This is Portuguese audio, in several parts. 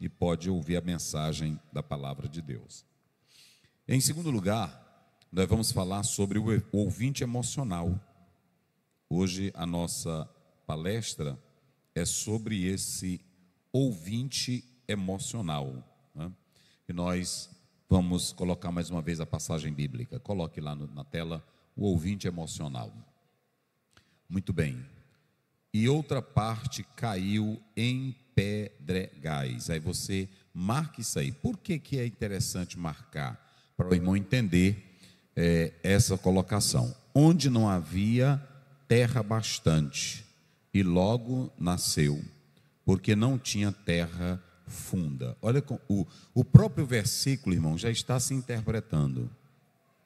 e pode ouvir a mensagem da palavra de Deus. Em segundo lugar, nós vamos falar sobre o ouvinte emocional. Hoje a nossa palestra é sobre esse ouvinte emocional. Né? E nós vamos colocar mais uma vez a passagem bíblica. Coloque lá no, na tela o ouvinte emocional. Muito bem. E outra parte caiu em pedregais. Aí você marca isso aí. Por que, que é interessante marcar? Para o irmão entender é, essa colocação. Onde não havia terra bastante, e logo nasceu, porque não tinha terra funda. Olha, o, o próprio versículo, irmão, já está se interpretando.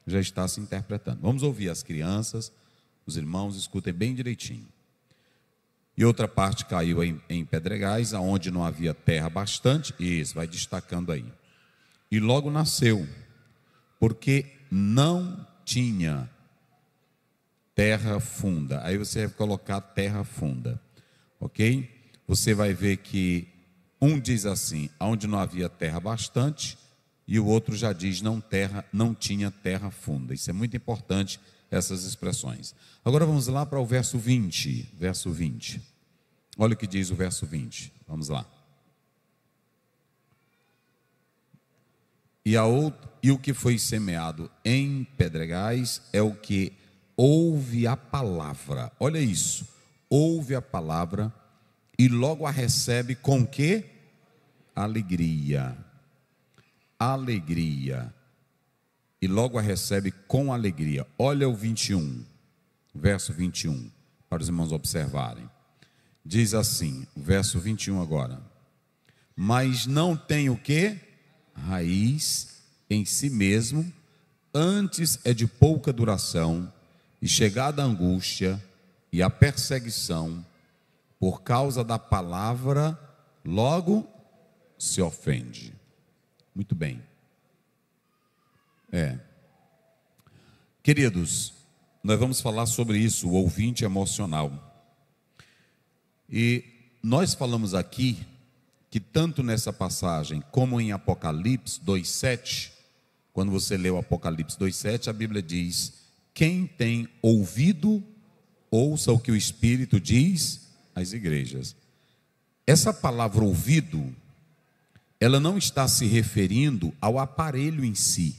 Já está se interpretando. Vamos ouvir as crianças, os irmãos, escutem bem direitinho e outra parte caiu em, em pedregais, aonde não havia terra bastante, e isso vai destacando aí. E logo nasceu, porque não tinha terra funda. Aí você vai colocar terra funda, ok? Você vai ver que um diz assim, aonde não havia terra bastante, e o outro já diz não terra, não tinha terra funda. Isso é muito importante essas expressões. Agora vamos lá para o verso 20, verso 20. Olha o que diz o verso 20. Vamos lá. E, outro, e, o que foi semeado em pedregais é o que ouve a palavra. Olha isso. Ouve a palavra e logo a recebe com que? Alegria. Alegria. E logo a recebe com alegria. Olha o 21, verso 21, para os irmãos observarem. Diz assim, o verso 21 agora. Mas não tem o que? Raiz em si mesmo, antes é de pouca duração, e chegada a angústia e a perseguição, por causa da palavra, logo se ofende. Muito bem. É. Queridos, nós vamos falar sobre isso, o ouvinte emocional. E nós falamos aqui que tanto nessa passagem como em Apocalipse 2:7, quando você lê o Apocalipse 2:7, a Bíblia diz: "Quem tem ouvido, ouça o que o Espírito diz às igrejas". Essa palavra ouvido, ela não está se referindo ao aparelho em si.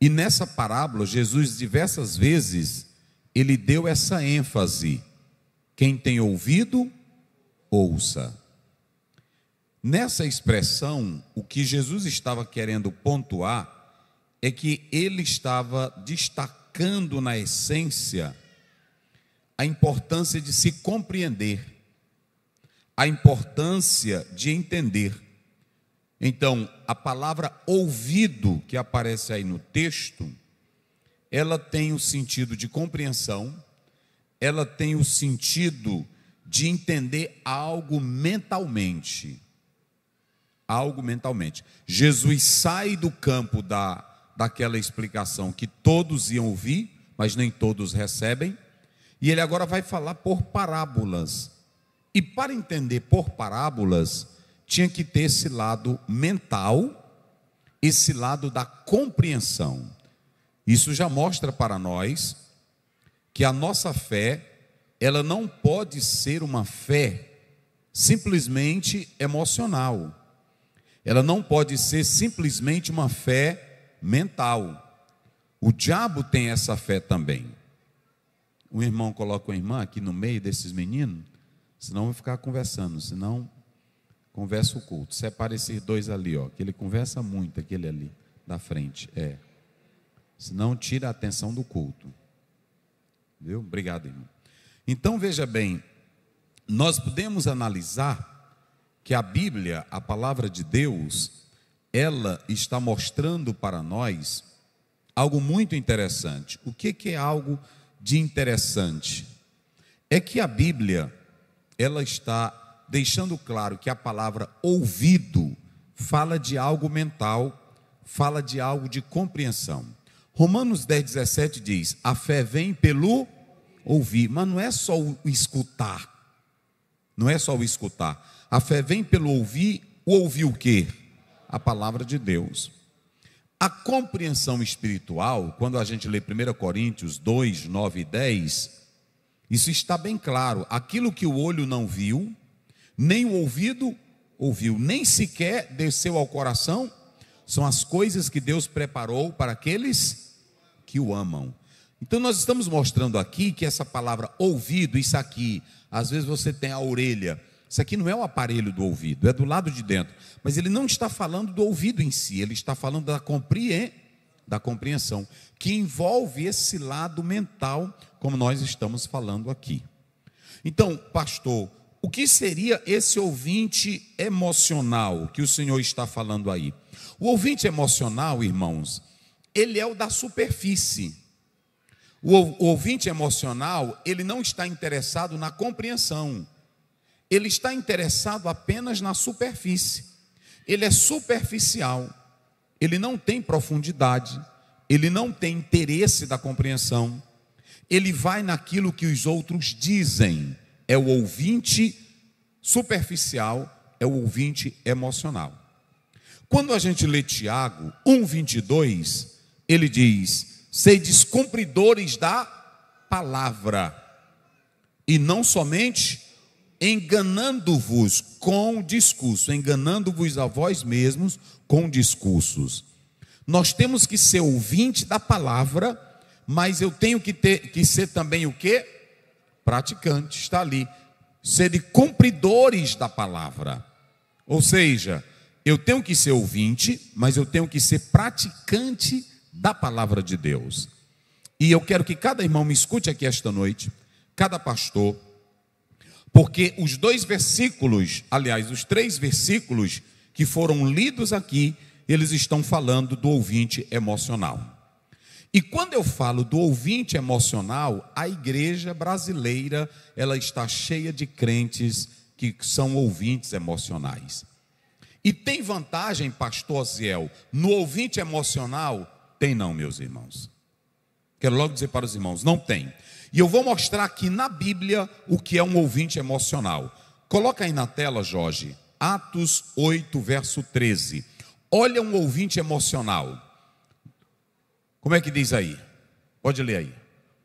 E nessa parábola, Jesus diversas vezes ele deu essa ênfase quem tem ouvido, ouça. Nessa expressão, o que Jesus estava querendo pontuar é que ele estava destacando na essência a importância de se compreender, a importância de entender. Então, a palavra ouvido que aparece aí no texto, ela tem o sentido de compreensão, ela tem o sentido de entender algo mentalmente. Algo mentalmente. Jesus sai do campo da, daquela explicação que todos iam ouvir, mas nem todos recebem, e ele agora vai falar por parábolas. E para entender por parábolas, tinha que ter esse lado mental, esse lado da compreensão. Isso já mostra para nós que a nossa fé, ela não pode ser uma fé simplesmente emocional. Ela não pode ser simplesmente uma fé mental. O diabo tem essa fé também. Um irmão coloca uma irmã aqui no meio desses meninos, senão vai ficar conversando, senão conversa o culto. Separa é esses dois ali, ó, que ele conversa muito, aquele ali da frente, é. Senão tira a atenção do culto. Viu? Obrigado, irmão. Então veja bem, nós podemos analisar que a Bíblia, a palavra de Deus, ela está mostrando para nós algo muito interessante. O que, que é algo de interessante? É que a Bíblia, ela está deixando claro que a palavra ouvido fala de algo mental, fala de algo de compreensão. Romanos 10, 17 diz: a fé vem pelo ouvir, mas não é só o escutar, não é só o escutar, a fé vem pelo ouvir, o ouvir o quê? A palavra de Deus. A compreensão espiritual, quando a gente lê 1 Coríntios 2, 9 e 10, isso está bem claro. Aquilo que o olho não viu, nem o ouvido ouviu, nem sequer desceu ao coração, são as coisas que Deus preparou para aqueles que o amam. Então, nós estamos mostrando aqui que essa palavra ouvido, isso aqui, às vezes você tem a orelha. Isso aqui não é o aparelho do ouvido, é do lado de dentro. Mas ele não está falando do ouvido em si, ele está falando da, da compreensão, que envolve esse lado mental, como nós estamos falando aqui. Então, pastor, o que seria esse ouvinte emocional que o Senhor está falando aí? O ouvinte emocional, irmãos, ele é o da superfície. O ouvinte emocional, ele não está interessado na compreensão. Ele está interessado apenas na superfície. Ele é superficial. Ele não tem profundidade. Ele não tem interesse da compreensão. Ele vai naquilo que os outros dizem. É o ouvinte superficial, é o ouvinte emocional. Quando a gente lê Tiago 1:22, ele diz: Sei descumpridores da palavra, e não somente enganando-vos com discurso, enganando-vos a vós mesmos com discursos. Nós temos que ser ouvinte da palavra, mas eu tenho que ter que ser também o que? Praticante, está ali. Ser cumpridores da palavra. Ou seja, eu tenho que ser ouvinte, mas eu tenho que ser praticante da palavra de Deus. E eu quero que cada irmão me escute aqui esta noite, cada pastor, porque os dois versículos, aliás, os três versículos que foram lidos aqui, eles estão falando do ouvinte emocional. E quando eu falo do ouvinte emocional, a igreja brasileira, ela está cheia de crentes que são ouvintes emocionais. E tem vantagem, pastor Aziel, no ouvinte emocional tem não, meus irmãos. Quero logo dizer para os irmãos, não tem. E eu vou mostrar aqui na Bíblia o que é um ouvinte emocional. Coloca aí na tela, Jorge, Atos 8, verso 13. Olha um ouvinte emocional. Como é que diz aí? Pode ler aí.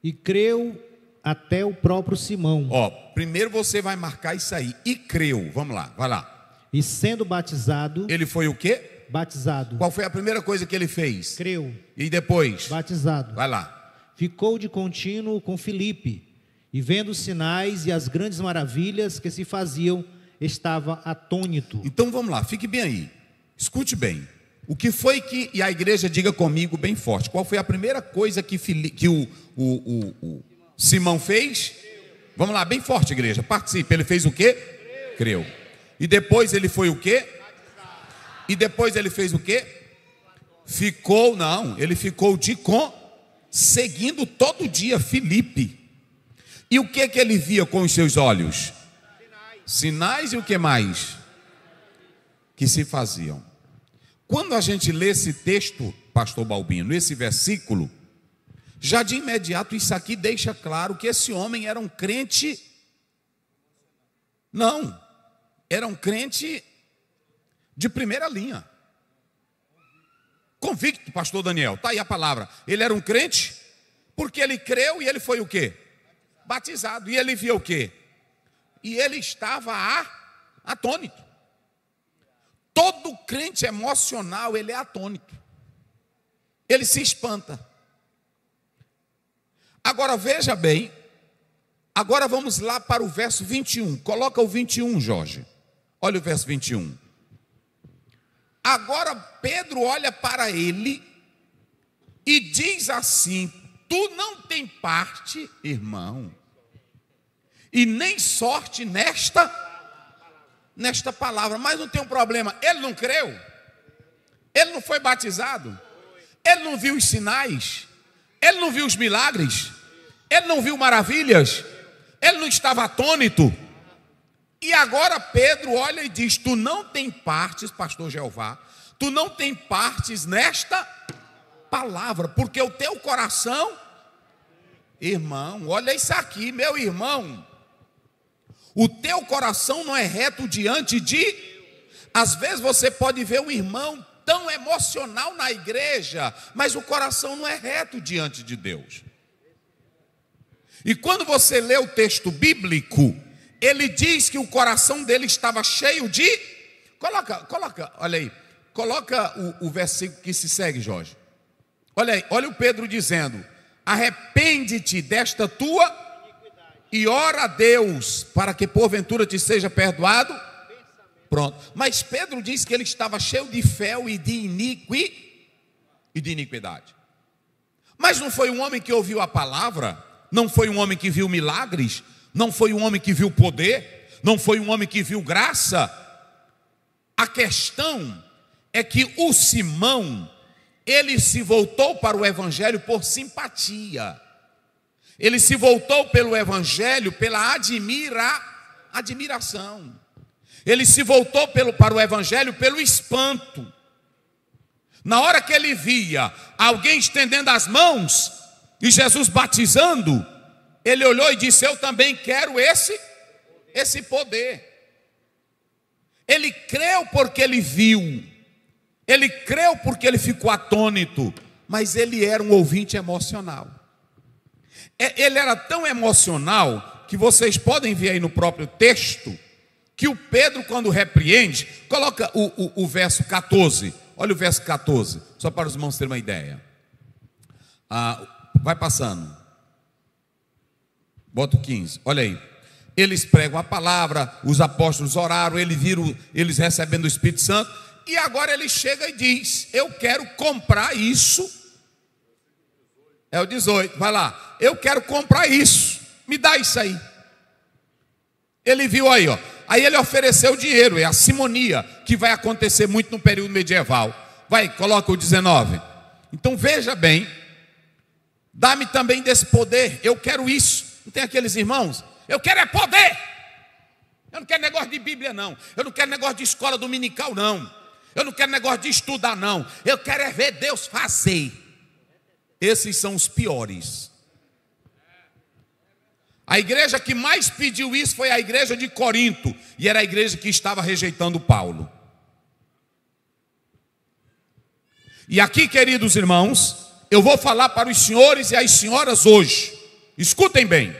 E creu até o próprio Simão. Ó, primeiro você vai marcar isso aí. E creu. Vamos lá, vai lá. E sendo batizado. Ele foi o quê? batizado. Qual foi a primeira coisa que ele fez? Creu. E depois? Batizado. Vai lá. Ficou de contínuo com Filipe, e vendo os sinais e as grandes maravilhas que se faziam, estava atônito. Então vamos lá, fique bem aí. Escute bem. O que foi que, e a igreja diga comigo bem forte, qual foi a primeira coisa que, Filipe, que o, o, o, o Simão fez? Vamos lá, bem forte, igreja, participe. Ele fez o quê? Creu. E depois ele foi o quê? E depois ele fez o que? Ficou, não, ele ficou de com, seguindo todo dia Filipe. E o que que ele via com os seus olhos? Sinais e o que mais? Que se faziam. Quando a gente lê esse texto, pastor Balbino, esse versículo, já de imediato isso aqui deixa claro que esse homem era um crente. Não, era um crente de primeira linha. Convicto, pastor Daniel, está aí a palavra. Ele era um crente, porque ele creu e ele foi o quê? Batizado. E ele via o quê? E ele estava a, atônito. Todo crente emocional, ele é atônito. Ele se espanta. Agora veja bem, agora vamos lá para o verso 21. Coloca o 21, Jorge. Olha o verso 21. Agora Pedro olha para ele e diz assim: Tu não tem parte, irmão, e nem sorte nesta nesta palavra, mas não tem um problema. Ele não creu. Ele não foi batizado. Ele não viu os sinais. Ele não viu os milagres. Ele não viu maravilhas. Ele não estava atônito. E agora Pedro olha e diz: Tu não tem partes, pastor Jeová, tu não tem partes nesta palavra, porque o teu coração, irmão, olha isso aqui, meu irmão, o teu coração não é reto diante de. Às vezes você pode ver um irmão tão emocional na igreja, mas o coração não é reto diante de Deus. E quando você lê o texto bíblico, ele diz que o coração dele estava cheio de. Coloca, coloca, olha aí. Coloca o, o versículo que se segue, Jorge. Olha aí, olha o Pedro dizendo: Arrepende-te desta tua e ora a Deus para que porventura te seja perdoado. Pronto. Mas Pedro diz que ele estava cheio de fé e de, iniqui, e de iniquidade. Mas não foi um homem que ouviu a palavra, não foi um homem que viu milagres, não foi um homem que viu poder, não foi um homem que viu graça. A questão é que o Simão, ele se voltou para o Evangelho por simpatia, ele se voltou pelo Evangelho pela admira, admiração, ele se voltou pelo, para o Evangelho pelo espanto. Na hora que ele via alguém estendendo as mãos e Jesus batizando, ele olhou e disse: Eu também quero esse, esse poder. Ele creu porque ele viu, ele creu porque ele ficou atônito, mas ele era um ouvinte emocional. É, ele era tão emocional que vocês podem ver aí no próprio texto que o Pedro, quando repreende, coloca o, o, o verso 14. Olha o verso 14, só para os irmãos terem uma ideia. Ah, vai passando. Bota o 15, olha aí. Eles pregam a palavra, os apóstolos oraram, eles viram eles recebendo o Espírito Santo, e agora ele chega e diz: Eu quero comprar isso. É o 18, vai lá. Eu quero comprar isso. Me dá isso aí. Ele viu aí, ó. Aí ele ofereceu dinheiro, é a simonia que vai acontecer muito no período medieval. Vai, coloca o 19. Então veja bem, dá-me também desse poder, eu quero isso. Não tem aqueles irmãos? Eu quero é poder. Eu não quero negócio de Bíblia, não. Eu não quero negócio de escola dominical, não. Eu não quero negócio de estudar, não. Eu quero é ver Deus fazer. Esses são os piores. A igreja que mais pediu isso foi a igreja de Corinto, e era a igreja que estava rejeitando Paulo. E aqui, queridos irmãos, eu vou falar para os senhores e as senhoras hoje. Escutem bem.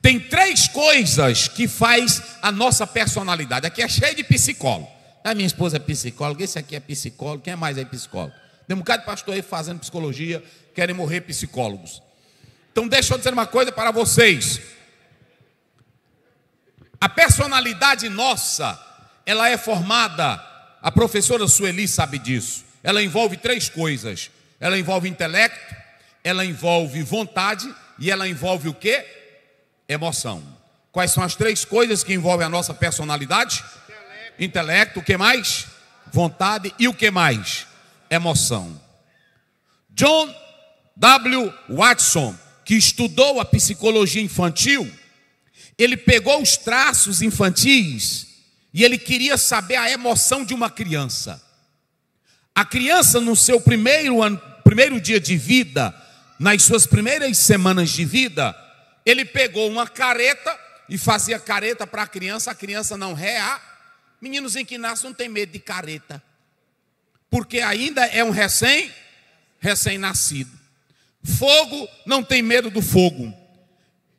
Tem três coisas que faz a nossa personalidade. Aqui é cheio de psicólogo. A minha esposa é psicóloga, esse aqui é psicólogo, quem é mais é psicólogo? Tem um bocado de pastor aí fazendo psicologia, querem morrer psicólogos. Então deixa eu dizer uma coisa para vocês. A personalidade nossa, ela é formada, a professora Sueli sabe disso. Ela envolve três coisas. Ela envolve intelecto, ela envolve vontade e ela envolve o que? Emoção. Quais são as três coisas que envolvem a nossa personalidade? Intelecto, o que mais? Vontade e o que mais? Emoção. John W. Watson, que estudou a psicologia infantil, ele pegou os traços infantis e ele queria saber a emoção de uma criança. A criança, no seu primeiro, ano, primeiro dia de vida, nas suas primeiras semanas de vida, ele pegou uma careta e fazia careta para a criança, a criança não rea. Meninos em que nascem não tem medo de careta, porque ainda é um recém, recém-nascido. Fogo não tem medo do fogo.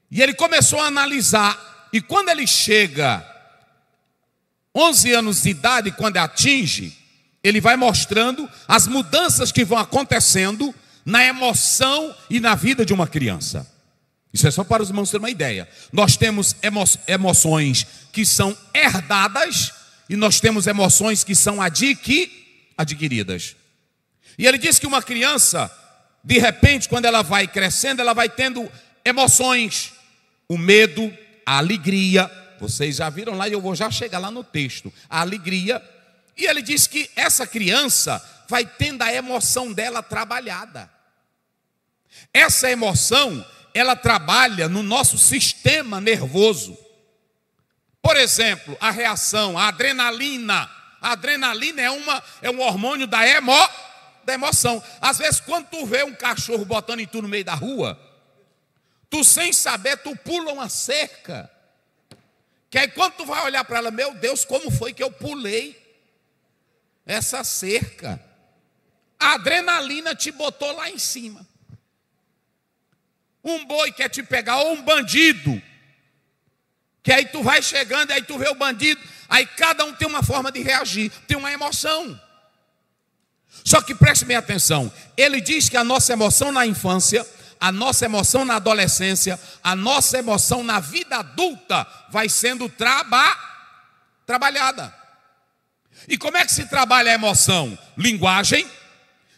E ele começou a analisar, e quando ele chega 11 anos de idade, quando atinge, ele vai mostrando as mudanças que vão acontecendo na emoção e na vida de uma criança. Isso é só para os irmãos terem uma ideia. Nós temos emo emoções que são herdadas e nós temos emoções que são adqui, adquiridas. E ele diz que uma criança, de repente, quando ela vai crescendo, ela vai tendo emoções: o medo, a alegria. Vocês já viram lá e eu vou já chegar lá no texto. A alegria. E ele diz que essa criança vai tendo a emoção dela trabalhada. Essa emoção, ela trabalha no nosso sistema nervoso. Por exemplo, a reação, a adrenalina. A adrenalina é, uma, é um hormônio da, emo, da emoção. Às vezes, quando tu vê um cachorro botando em tu no meio da rua, tu sem saber, tu pula uma cerca. Que aí quando tu vai olhar para ela, meu Deus, como foi que eu pulei essa cerca? A adrenalina te botou lá em cima. Um boi quer te pegar, ou um bandido. Que aí tu vai chegando, aí tu vê o bandido, aí cada um tem uma forma de reagir, tem uma emoção. Só que preste bem atenção, ele diz que a nossa emoção na infância, a nossa emoção na adolescência, a nossa emoção na vida adulta vai sendo traba, trabalhada. E como é que se trabalha a emoção? Linguagem.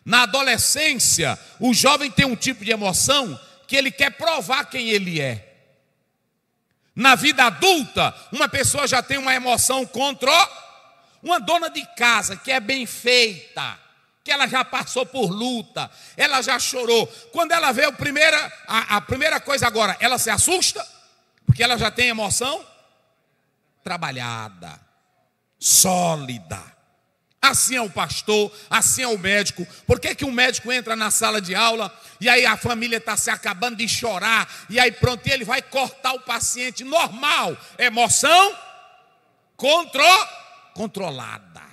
Na adolescência, o jovem tem um tipo de emoção que ele quer provar quem ele é. Na vida adulta, uma pessoa já tem uma emoção contra uma dona de casa que é bem feita, que ela já passou por luta, ela já chorou. Quando ela vê o primeira, a, a primeira coisa agora, ela se assusta, porque ela já tem emoção trabalhada, sólida. Assim é o pastor, assim é o médico. Por que, que um médico entra na sala de aula e aí a família está se acabando de chorar, e aí pronto, e ele vai cortar o paciente. Normal, emoção contro, controlada.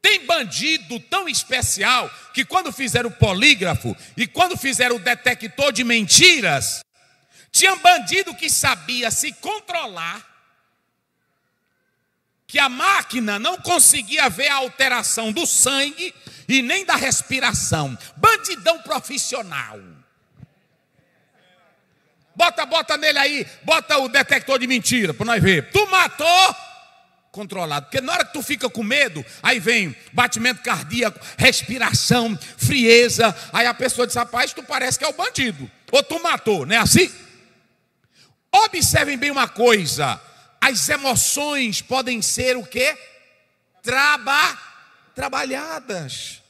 Tem bandido tão especial que quando fizeram o polígrafo e quando fizeram o detector de mentiras, tinha bandido que sabia se controlar que a máquina não conseguia ver a alteração do sangue e nem da respiração. Bandidão profissional. Bota, bota nele aí, bota o detector de mentira para nós ver. Tu matou, controlado. Porque na hora que tu fica com medo, aí vem batimento cardíaco, respiração, frieza. Aí a pessoa diz: rapaz, tu parece que é o bandido. Ou tu matou, não é assim? Observem bem uma coisa: as emoções podem ser o que Traba, trabalhadas.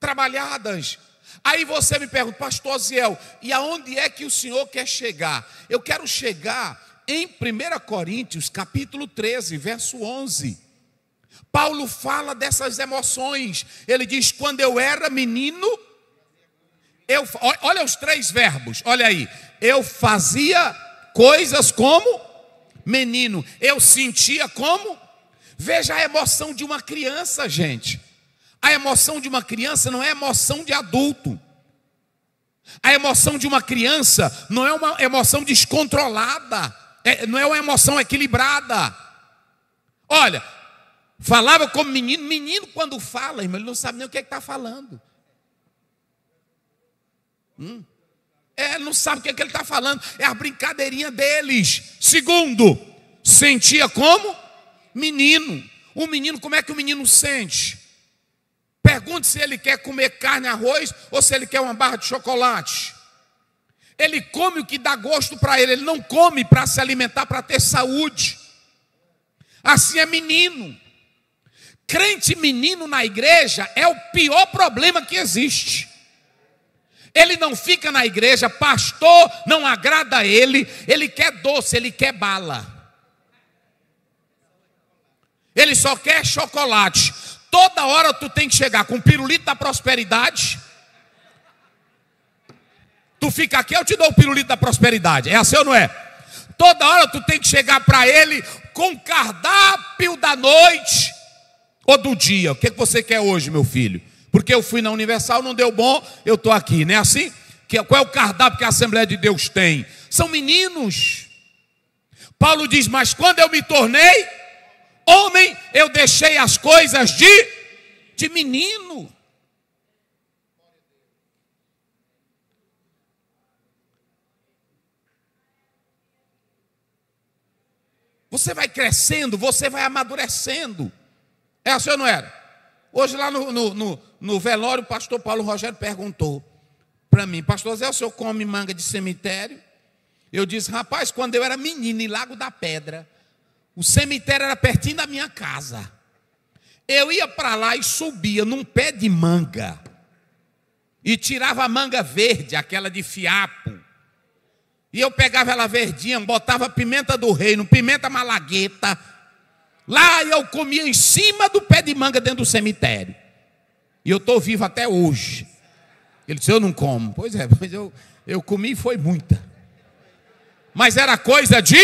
Trabalhadas. Aí você me pergunta, pastor Ziel, e aonde é que o senhor quer chegar? Eu quero chegar em 1 Coríntios, capítulo 13, verso 11. Paulo fala dessas emoções. Ele diz: quando eu era menino, eu, olha os três verbos, olha aí. Eu fazia coisas como menino, eu sentia como? Veja a emoção de uma criança, gente. A emoção de uma criança não é emoção de adulto. A emoção de uma criança não é uma emoção descontrolada, é, não é uma emoção equilibrada. Olha, falava como menino, menino quando fala, irmão, ele não sabe nem o que é está falando. Hum. É, não sabe o que, é que ele está falando. É a brincadeirinha deles. Segundo, sentia como? Menino. O menino, como é que o menino sente? Pergunte se ele quer comer carne, arroz ou se ele quer uma barra de chocolate. Ele come o que dá gosto para ele, ele não come para se alimentar, para ter saúde. Assim é menino. Crente menino na igreja é o pior problema que existe. Ele não fica na igreja, pastor não agrada a ele, ele quer doce, ele quer bala. Ele só quer chocolate. Toda hora tu tem que chegar com o pirulito da prosperidade. Tu fica aqui, eu te dou o pirulito da prosperidade. É assim ou não é? Toda hora tu tem que chegar para ele com cardápio da noite ou do dia. O que, é que você quer hoje, meu filho? Porque eu fui na Universal, não deu bom, eu estou aqui, não é assim? Que, é, qual é o cardápio que a Assembleia de Deus tem? São meninos. Paulo diz: Mas quando eu me tornei homem, eu deixei as coisas de, de menino. Você vai crescendo, você vai amadurecendo. É assim ou não era? Hoje lá no, no, no, no velório, o pastor Paulo Rogério perguntou para mim: Pastor Zé, o senhor come manga de cemitério? Eu disse: Rapaz, quando eu era menino em Lago da Pedra, o cemitério era pertinho da minha casa. Eu ia para lá e subia num pé de manga e tirava a manga verde, aquela de fiapo. E eu pegava ela verdinha, botava pimenta do reino, pimenta malagueta. Lá eu comia em cima do pé de manga dentro do cemitério. E eu estou vivo até hoje. Ele disse: Eu não como. Pois é, mas eu, eu comi e foi muita. Mas era coisa de,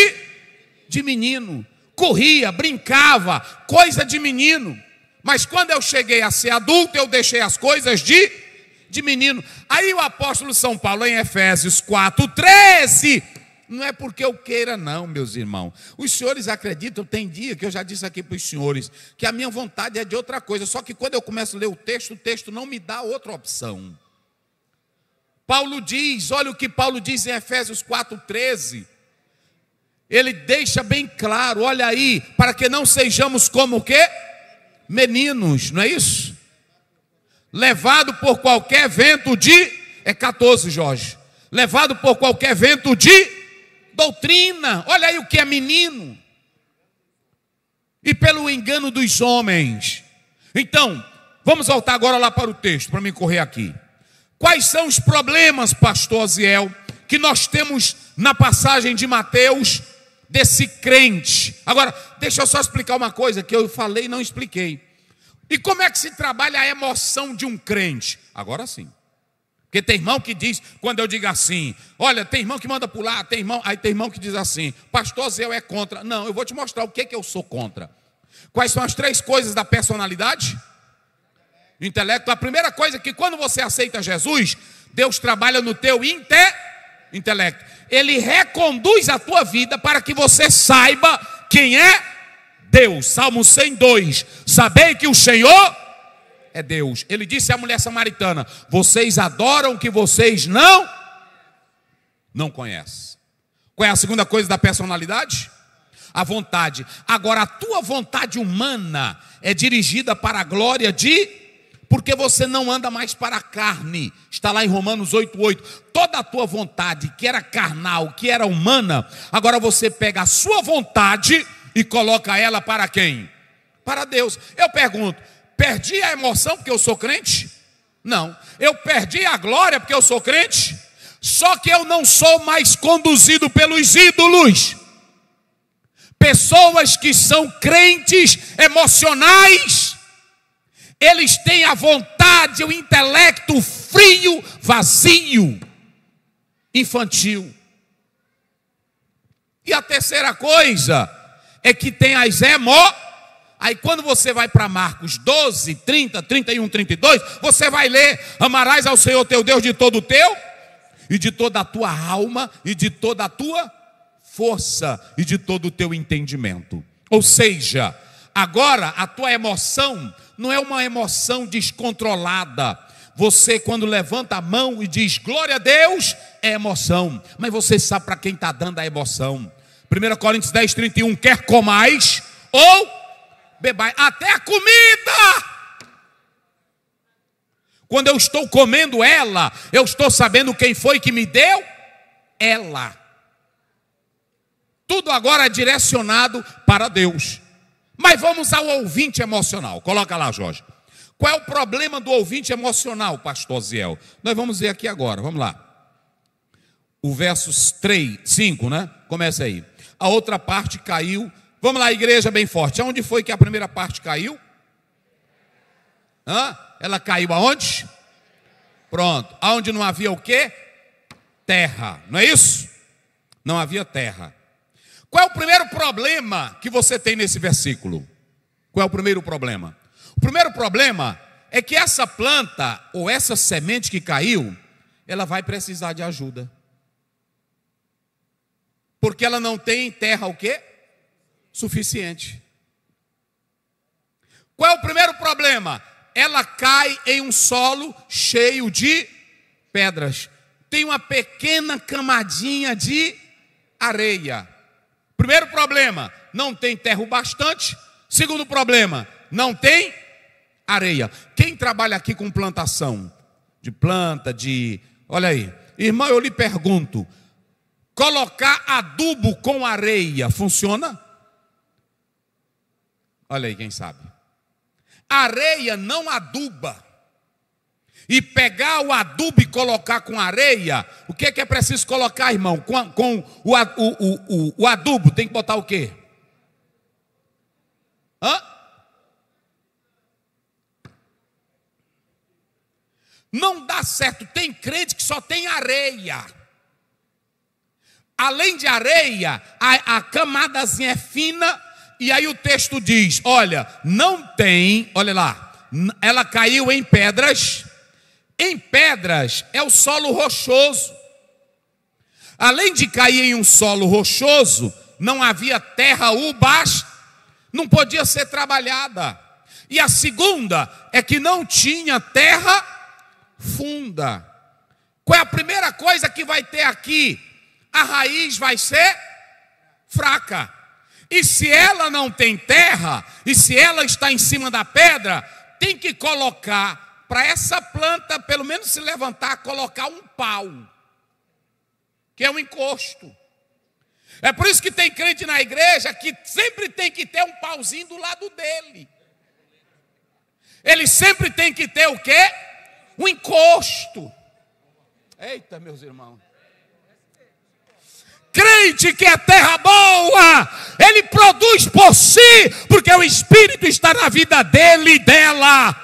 de menino. Corria, brincava, coisa de menino. Mas quando eu cheguei a ser adulto, eu deixei as coisas de, de menino. Aí o apóstolo São Paulo, em Efésios 4, 13, não é porque eu queira, não, meus irmãos. Os senhores acreditam, tem dia que eu já disse aqui para os senhores, que a minha vontade é de outra coisa. Só que quando eu começo a ler o texto, o texto não me dá outra opção. Paulo diz, olha o que Paulo diz em Efésios 4,13 ele deixa bem claro, olha aí, para que não sejamos como o quê? Meninos, não é isso? Levado por qualquer vento de é 14, Jorge. Levado por qualquer vento de doutrina, olha aí o que é menino, e pelo engano dos homens. Então, vamos voltar agora lá para o texto, para me correr aqui. Quais são os problemas, pastor Aziel, que nós temos na passagem de Mateus desse crente? Agora, deixa eu só explicar uma coisa que eu falei e não expliquei. E como é que se trabalha a emoção de um crente? Agora sim. Porque tem irmão que diz, quando eu digo assim, olha, tem irmão que manda pular, tem irmão, aí tem irmão que diz assim, pastor Zeu é contra. Não, eu vou te mostrar o que, que eu sou contra. Quais são as três coisas da personalidade? O intelecto. A primeira coisa é que quando você aceita Jesus, Deus trabalha no teu inte, intelecto. Ele reconduz a tua vida para que você saiba quem é Deus. Salmo 102. Sabei que o Senhor é Deus. Ele disse à mulher samaritana: Vocês adoram o que vocês não não conhecem. Qual é a segunda coisa da personalidade? A vontade. Agora, a tua vontade humana é dirigida para a glória de porque você não anda mais para a carne. Está lá em Romanos 8:8. Toda a tua vontade que era carnal, que era humana, agora você pega a sua vontade e coloca ela para quem? Para Deus. Eu pergunto, perdi a emoção porque eu sou crente? Não. Eu perdi a glória porque eu sou crente? Só que eu não sou mais conduzido pelos ídolos. Pessoas que são crentes emocionais, eles têm a vontade, o intelecto frio, vazio, infantil. E a terceira coisa é que tem as emoções Aí quando você vai para Marcos 12, 30, 31, 32, você vai ler: Amarás ao Senhor teu Deus de todo o teu e de toda a tua alma e de toda a tua força e de todo o teu entendimento. Ou seja, agora a tua emoção não é uma emoção descontrolada. Você, quando levanta a mão e diz glória a Deus, é emoção. Mas você sabe para quem está dando a emoção. 1 Coríntios 10, 31, quer comais ou bebai, até a comida. Quando eu estou comendo ela, eu estou sabendo quem foi que me deu? Ela. Tudo agora é direcionado para Deus. Mas vamos ao ouvinte emocional. Coloca lá, Jorge. Qual é o problema do ouvinte emocional, pastor Ziel? Nós vamos ver aqui agora, vamos lá. O versos 3, 5, né? Começa aí. A outra parte caiu Vamos lá, igreja bem forte. Aonde foi que a primeira parte caiu? Hã? Ela caiu aonde? Pronto. Aonde não havia o quê? Terra. Não é isso? Não havia terra. Qual é o primeiro problema que você tem nesse versículo? Qual é o primeiro problema? O primeiro problema é que essa planta ou essa semente que caiu, ela vai precisar de ajuda. Porque ela não tem terra o quê? suficiente. Qual é o primeiro problema? Ela cai em um solo cheio de pedras. Tem uma pequena camadinha de areia. Primeiro problema, não tem terra o bastante. Segundo problema, não tem areia. Quem trabalha aqui com plantação? De planta, de. Olha aí. Irmão, eu lhe pergunto: colocar adubo com areia funciona? Olha aí, quem sabe. Areia não aduba. E pegar o adubo e colocar com areia, o que é, que é preciso colocar, irmão? Com, com o, o, o, o adubo, tem que botar o quê? Hã? Não dá certo. Tem crente que só tem areia. Além de areia, a, a camadazinha é fina e aí o texto diz: olha, não tem, olha lá, ela caiu em pedras, em pedras é o solo rochoso. Além de cair em um solo rochoso, não havia terra o baixo, não podia ser trabalhada. E a segunda é que não tinha terra funda. Qual é a primeira coisa que vai ter aqui? A raiz vai ser fraca. E se ela não tem terra, e se ela está em cima da pedra, tem que colocar para essa planta, pelo menos se levantar, colocar um pau, que é um encosto. É por isso que tem crente na igreja que sempre tem que ter um pauzinho do lado dele. Ele sempre tem que ter o quê? Um encosto. Eita, meus irmãos crente que é terra boa, ele produz por si, porque o Espírito está na vida dele e dela.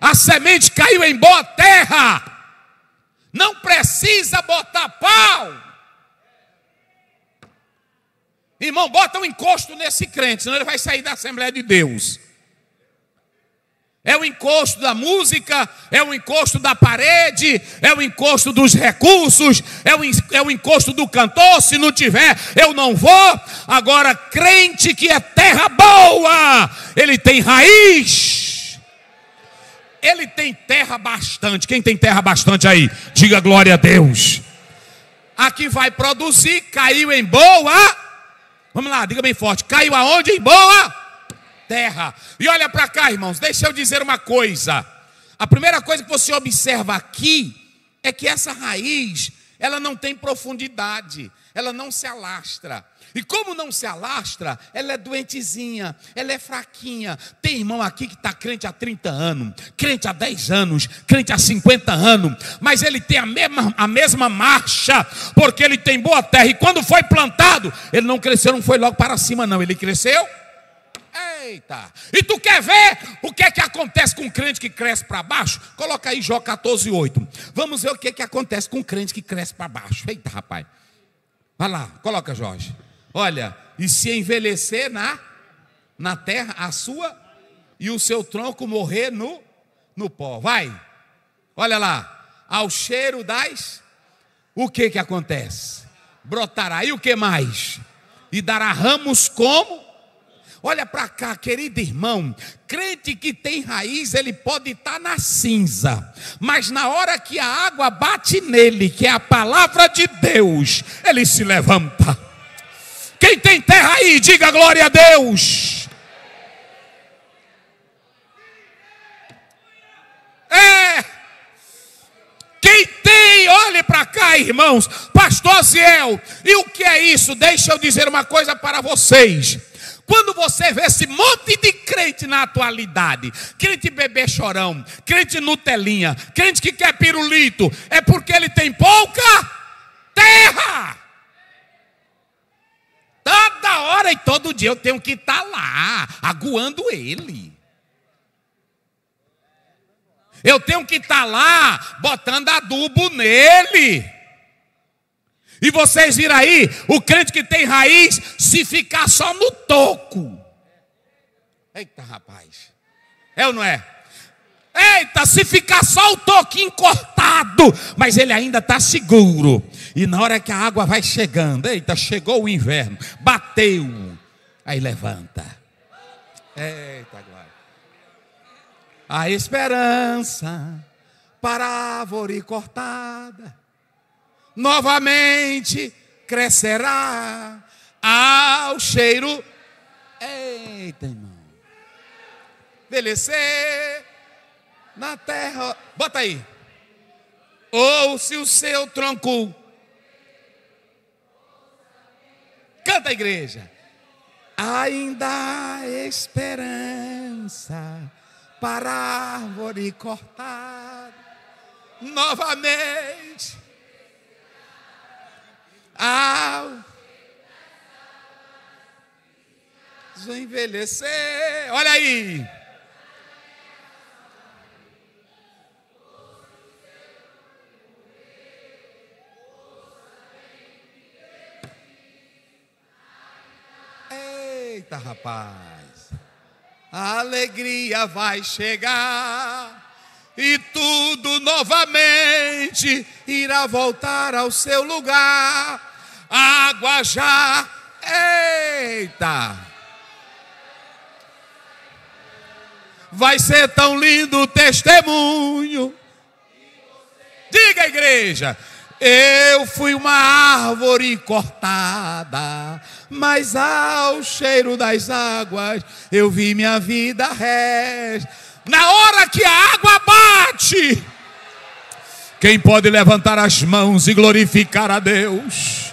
A semente caiu em boa terra, não precisa botar pau. Irmão, bota um encosto nesse crente, senão ele vai sair da Assembleia de Deus é o encosto da música, é o encosto da parede, é o encosto dos recursos, é o, é o encosto do cantor. Se não tiver, eu não vou. Agora, crente que é terra boa, ele tem raiz, ele tem terra bastante. Quem tem terra bastante aí, diga glória a Deus. Aqui vai produzir, caiu em boa. Vamos lá, diga bem forte: caiu aonde? Em boa terra. E olha para cá, irmãos, deixa eu dizer uma coisa. A primeira coisa que você observa aqui é que essa raiz, ela não tem profundidade, ela não se alastra. E como não se alastra, ela é doentezinha, ela é fraquinha. Tem irmão aqui que está crente há 30 anos, crente há 10 anos, crente há 50 anos, mas ele tem a mesma, a mesma marcha, porque ele tem boa terra. E quando foi plantado, ele não cresceu, não foi logo para cima, não. Ele cresceu Eita! E tu quer ver o que é que acontece com um crente que cresce para baixo? Coloca aí Jó 14, 8. Vamos ver o que é que acontece com um crente que cresce para baixo. Eita, rapaz. Vai lá, coloca, Jorge. Olha, e se envelhecer na, na terra, a sua, e o seu tronco morrer no, no pó. Vai. Olha lá. Ao cheiro das, o que que acontece? Brotará. E o que mais? E dará ramos como Olha para cá, querido irmão. Crente que tem raiz, ele pode estar tá na cinza, mas na hora que a água bate nele, que é a palavra de Deus, ele se levanta. Quem tem terra aí, diga glória a Deus. É. Quem tem, olhe para cá, irmãos. Pastor Ziel, e o que é isso? Deixa eu dizer uma coisa para vocês. Quando você vê esse monte de crente na atualidade, crente bebê chorão, crente Nutelinha, crente que quer pirulito, é porque ele tem pouca terra. Toda hora e todo dia eu tenho que estar tá lá, aguando ele. Eu tenho que estar tá lá botando adubo nele. E vocês viram aí, o crente que tem raiz, se ficar só no toco. Eita, rapaz. É ou não é? Eita, se ficar só o toquinho cortado, mas ele ainda está seguro. E na hora que a água vai chegando, eita, chegou o inverno, bateu, aí levanta. Eita, agora. A esperança para a árvore cortada novamente crescerá ao cheiro. Eita, irmão. Envelhecer na terra. Bota aí. Ou se o seu tronco. Canta a igreja. Ainda há esperança para a árvore cortada novamente ao ah, envelhecer. Olha aí. Eita, rapaz. A alegria vai chegar e tudo novamente irá voltar ao seu lugar água já. Eita! Vai ser tão lindo o testemunho. Diga, igreja. Eu fui uma árvore cortada, mas ao cheiro das águas eu vi minha vida resta. Na hora que a água bate, quem pode levantar as mãos e glorificar a Deus?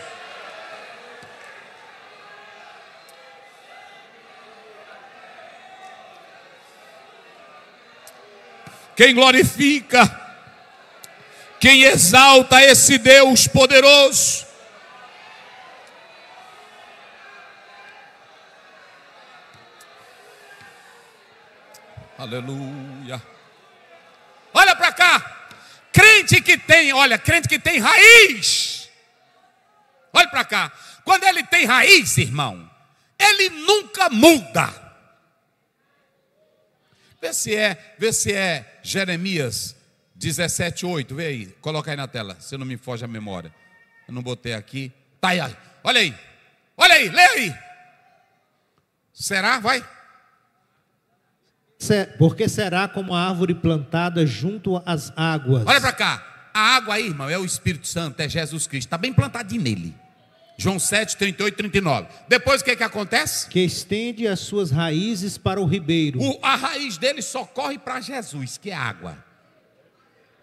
quem glorifica, quem exalta esse Deus poderoso. Aleluia. Olha para cá. Crente que tem, olha, crente que tem raiz. Olha para cá. Quando ele tem raiz, irmão, ele nunca muda. Vê se é, vê se é Jeremias 17, 8. Vê aí, coloca aí na tela, se não me foge a memória. Eu não botei aqui. Tá aí, olha aí. Olha aí, lê aí. Será? Vai. Porque será como a árvore plantada junto às águas. Olha para cá. A água aí, irmão, é o Espírito Santo, é Jesus Cristo. Está bem plantadinho nele. João 7, 38 39. Depois o que, é que acontece? Que estende as suas raízes para o ribeiro. O, a raiz dele só corre para Jesus, que é água.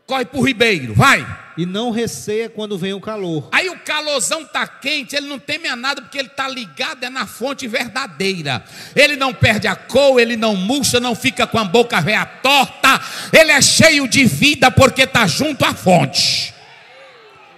Corre para o ribeiro, vai. E não receia quando vem o calor. Aí o calorzão tá quente, ele não teme a nada, porque ele tá ligado é na fonte verdadeira. Ele não perde a cor, ele não murcha, não fica com a boca véia torta. Ele é cheio de vida porque tá junto à fonte.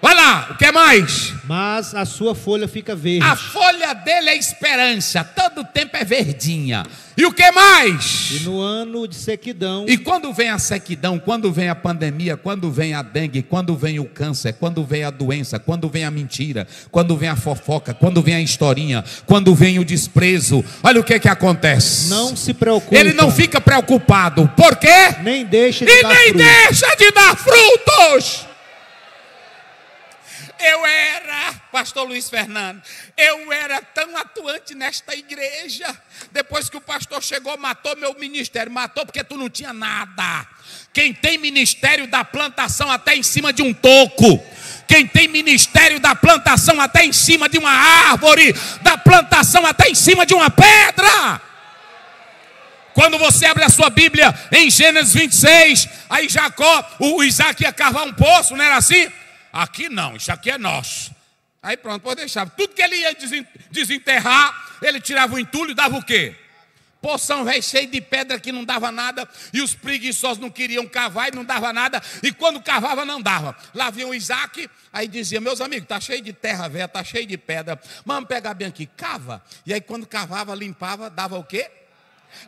Vai lá, o que mais? Mas a sua folha fica verde. A folha dele é esperança, todo tempo é verdinha. E o que mais? E no ano de sequidão. E quando vem a sequidão, quando vem a pandemia, quando vem a dengue, quando vem o câncer, quando vem a doença, quando vem a mentira, quando vem a fofoca, quando vem a historinha, quando vem o desprezo, olha o que que acontece. Não se preocupe. Ele não fica preocupado. Por quê? Nem deixa de e dar nem deixa de dar frutos. Eu era, pastor Luiz Fernando, eu era tão atuante nesta igreja. Depois que o pastor chegou, matou meu ministério. Matou porque tu não tinha nada. Quem tem ministério da plantação até em cima de um toco. Quem tem ministério da plantação até em cima de uma árvore, da plantação até em cima de uma pedra. Quando você abre a sua Bíblia em Gênesis 26, aí Jacó, o Isaac ia cavar um poço, não era assim? aqui não, isso aqui é nosso. Aí pronto, pode deixar. Tudo que ele ia desenterrar, ele tirava o entulho e dava o quê? Poção velho cheio de pedra que não dava nada, e os preguiçosos não queriam cavar e não dava nada, e quando cavava não dava. Lá vinha o Isaac, aí dizia: Meus amigos, tá cheio de terra velha, tá cheio de pedra, vamos pegar bem aqui, cava. E aí quando cavava, limpava, dava o quê?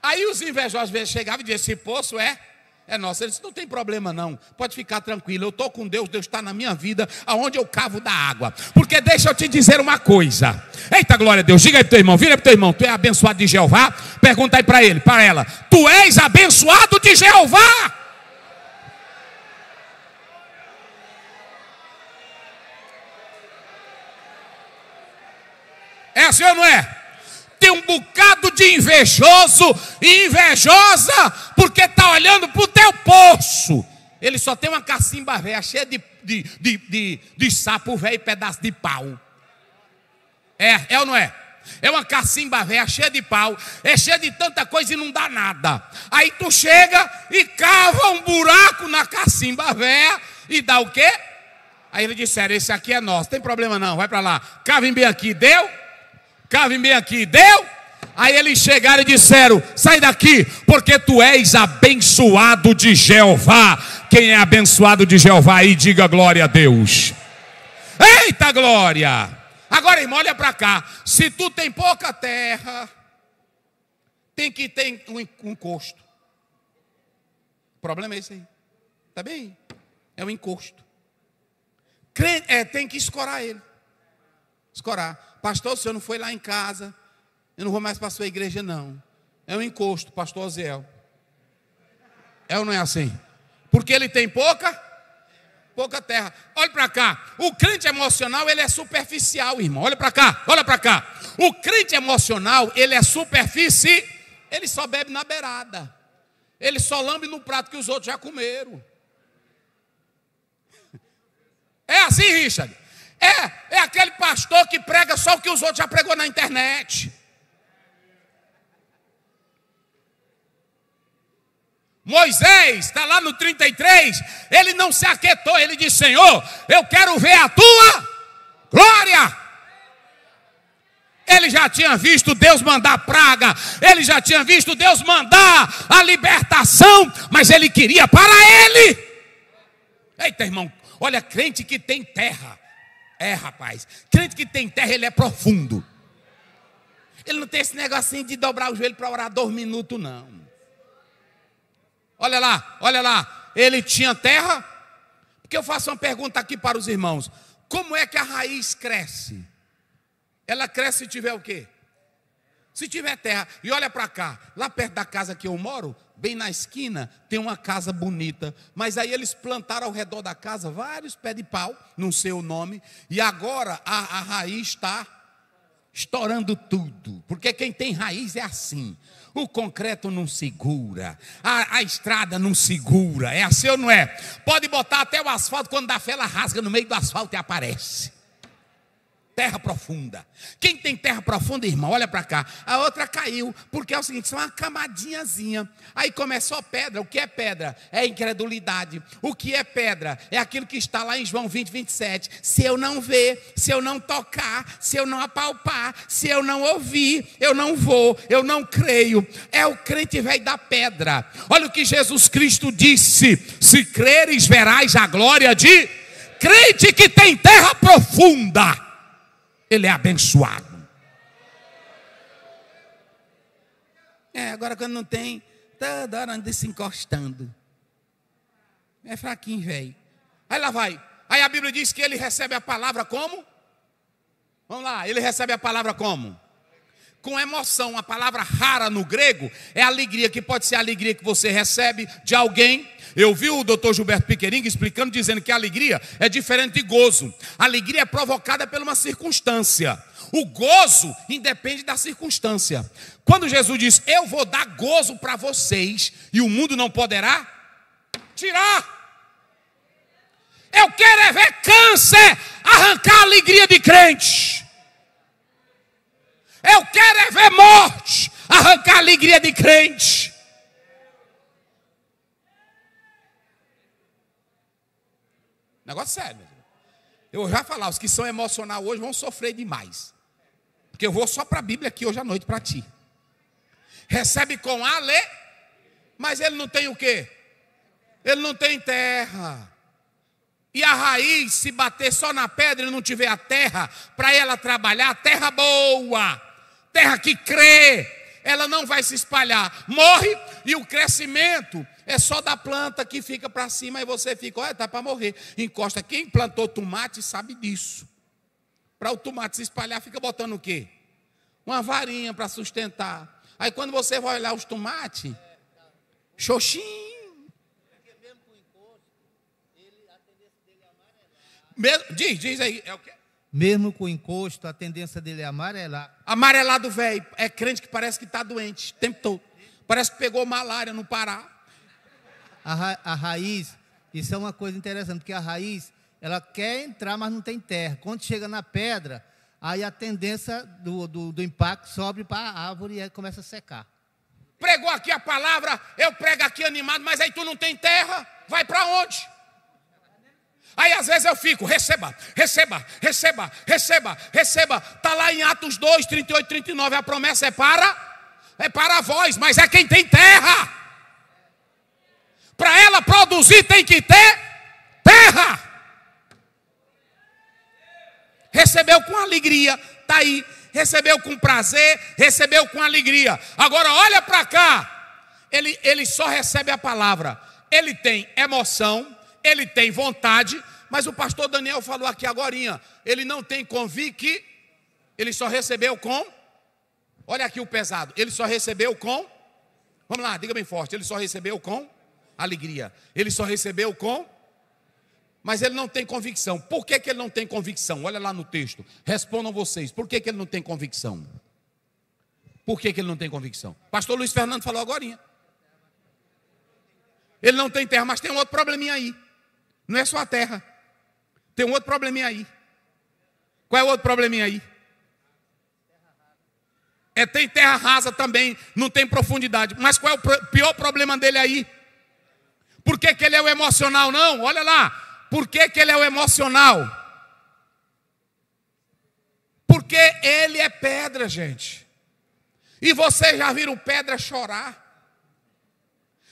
Aí os invejosos chegavam e diziam: Esse poço é é nossa. Ele disse: não tem problema não, pode ficar tranquilo. Eu estou com Deus, Deus está na minha vida, aonde eu cavo da água. Porque deixa eu te dizer uma coisa. Eita glória a Deus, diga aí para teu irmão, vira para teu irmão, tu é abençoado de Jeová? Pergunta aí para ele, para ela, tu és abençoado de Jeová? É assim ou não é? tem um bocado de invejoso e invejosa, porque está olhando para o teu poço. Ele só tem uma cacimba velha, cheia de, de, de, de, de sapo velho e pedaço de pau. É, é ou não é? É uma cacimba velha, cheia de pau, é cheia de tanta coisa e não dá nada. Aí tu chega e cava um buraco na cacimba velha e dá o quê? Aí ele disseram: Esse aqui é nosso, tem problema não, vai para lá. Cavem bem aqui, deu? cavem me aqui. Deu? Aí eles chegaram e disseram: Sai daqui, porque tu és abençoado de Jeová. Quem é abençoado de Jeová aí, diga glória a Deus. Eita glória! Agora, irmão, olha para cá. Se tu tem pouca terra, tem que ter um encosto. O problema é esse aí. Tá bem? É um encosto. É, tem que escorar ele escorar. Pastor, o senhor não foi lá em casa. Eu não vou mais para a sua igreja, não. É um encosto, pastor Oziel. É ou não é assim? Porque ele tem pouca, pouca terra. Olha para cá. O crente emocional, ele é superficial, irmão. Olha para cá, olha para cá. O crente emocional, ele é superfície, ele só bebe na beirada. Ele só lambe no prato que os outros já comeram. É assim, Richard. É, é aquele pastor que prega só o que os outros já pregou na internet. Moisés, está lá no 33, ele não se aquietou, ele disse: Senhor, eu quero ver a tua glória. Ele já tinha visto Deus mandar praga, ele já tinha visto Deus mandar a libertação, mas ele queria para ele. Eita, irmão, olha, crente que tem terra, é, rapaz. Crente que tem terra, ele é profundo. Ele não tem esse negocinho de dobrar o joelho para orar dois minutos, não. Olha lá, olha lá. Ele tinha terra. Porque eu faço uma pergunta aqui para os irmãos: como é que a raiz cresce? Ela cresce se tiver o quê? Se tiver terra. E olha para cá, lá perto da casa que eu moro, bem na esquina, tem uma casa bonita. Mas aí eles plantaram ao redor da casa vários pés de pau, não sei o nome, e agora a, a raiz está estourando tudo. Porque quem tem raiz é assim. O concreto não segura, a, a, estrada não segura, é assim ou não é? Pode botar até o asfalto, quando dá fé, ela rasga no meio do asfalto e aparece terra profunda. Quem tem terra profunda, irmão, olha para cá. A outra caiu, porque é o seguinte, são uma camadinhazinha. Aí começou pedra. O que é pedra? É incredulidade. O que é pedra? É aquilo que está lá em João 20, 27. Se eu não ver, se eu não tocar, se eu não apalpar, se eu não ouvir, eu não vou, eu não creio. É o crente velho da pedra. Olha o que Jesus Cristo disse: se creres, verás a glória de crente que tem terra profunda ele é abençoado. É, agora quando não tem, toda tá hora se encostando. É fraquinho, velho. Aí lá vai. Aí a Bíblia diz que ele recebe a palavra como? Vamos lá, ele recebe a palavra como? Com emoção. A palavra rara no grego é alegria, que pode ser a alegria que você recebe de alguém eu vi o doutor Gilberto Piqueringa explicando, dizendo que a alegria é diferente de gozo. A alegria é provocada por uma circunstância. O gozo independe da circunstância. Quando Jesus diz, Eu vou dar gozo para vocês, e o mundo não poderá tirar. Eu quero é ver câncer arrancar a alegria de crente. Eu quero é ver morte arrancar a alegria de crente. Negócio sério. Eu já falar, os que são emocional hoje vão sofrer demais. Porque eu vou só para a Bíblia aqui hoje à noite para ti. Recebe com a lê, mas ele não tem o quê? Ele não tem terra. E a raiz, se bater só na pedra e não tiver a terra, para ela trabalhar, terra boa, terra que crê, ela não vai se espalhar. Morre e o crescimento é só da planta que fica para cima e você fica, olha, está para morrer. Encosta. Quem plantou tomate sabe disso. Para o tomate se espalhar, fica botando o quê? Uma varinha para sustentar. Aí quando você vai olhar os tomates, xoxinho. Mesmo, diz, diz aí. É o quê? Mesmo com o encosto, a tendência dele é amarelar amarelado velho, é crente que parece que está doente o tempo todo. Parece que pegou malária no Pará. A, ra a raiz, isso é uma coisa interessante, porque a raiz, ela quer entrar, mas não tem terra. Quando chega na pedra, aí a tendência do, do, do impacto sobe para a árvore e começa a secar. Pregou aqui a palavra, eu prego aqui animado, mas aí tu não tem terra, vai para onde? Aí às vezes eu fico, receba, receba, receba, receba, receba. Está lá em Atos 2, 38, 39. A promessa é para, é para vós, mas é quem tem terra. Para ela produzir tem que ter terra. Recebeu com alegria, está aí. Recebeu com prazer, recebeu com alegria. Agora olha para cá. Ele, ele só recebe a palavra. Ele tem emoção, ele tem vontade, mas o pastor Daniel falou aqui agora, ele não tem convicção. ele só recebeu com. Olha aqui o pesado, ele só recebeu com. Vamos lá, diga bem forte, ele só recebeu com alegria. Ele só recebeu com mas ele não tem convicção. Por que, que ele não tem convicção? Olha lá no texto. Respondam vocês. Por que, que ele não tem convicção? Por que, que ele não tem convicção? Pastor Luiz Fernando falou agora. Ele não tem terra, mas tem um outro probleminha aí. Não é só a terra. Tem um outro probleminha aí. Qual é o outro probleminha aí? É, tem terra rasa também, não tem profundidade. Mas qual é o pior problema dele aí? Por que, que ele é o emocional? Não, olha lá. Por que, que ele é o emocional? Porque ele é pedra, gente. E vocês já viram pedra chorar?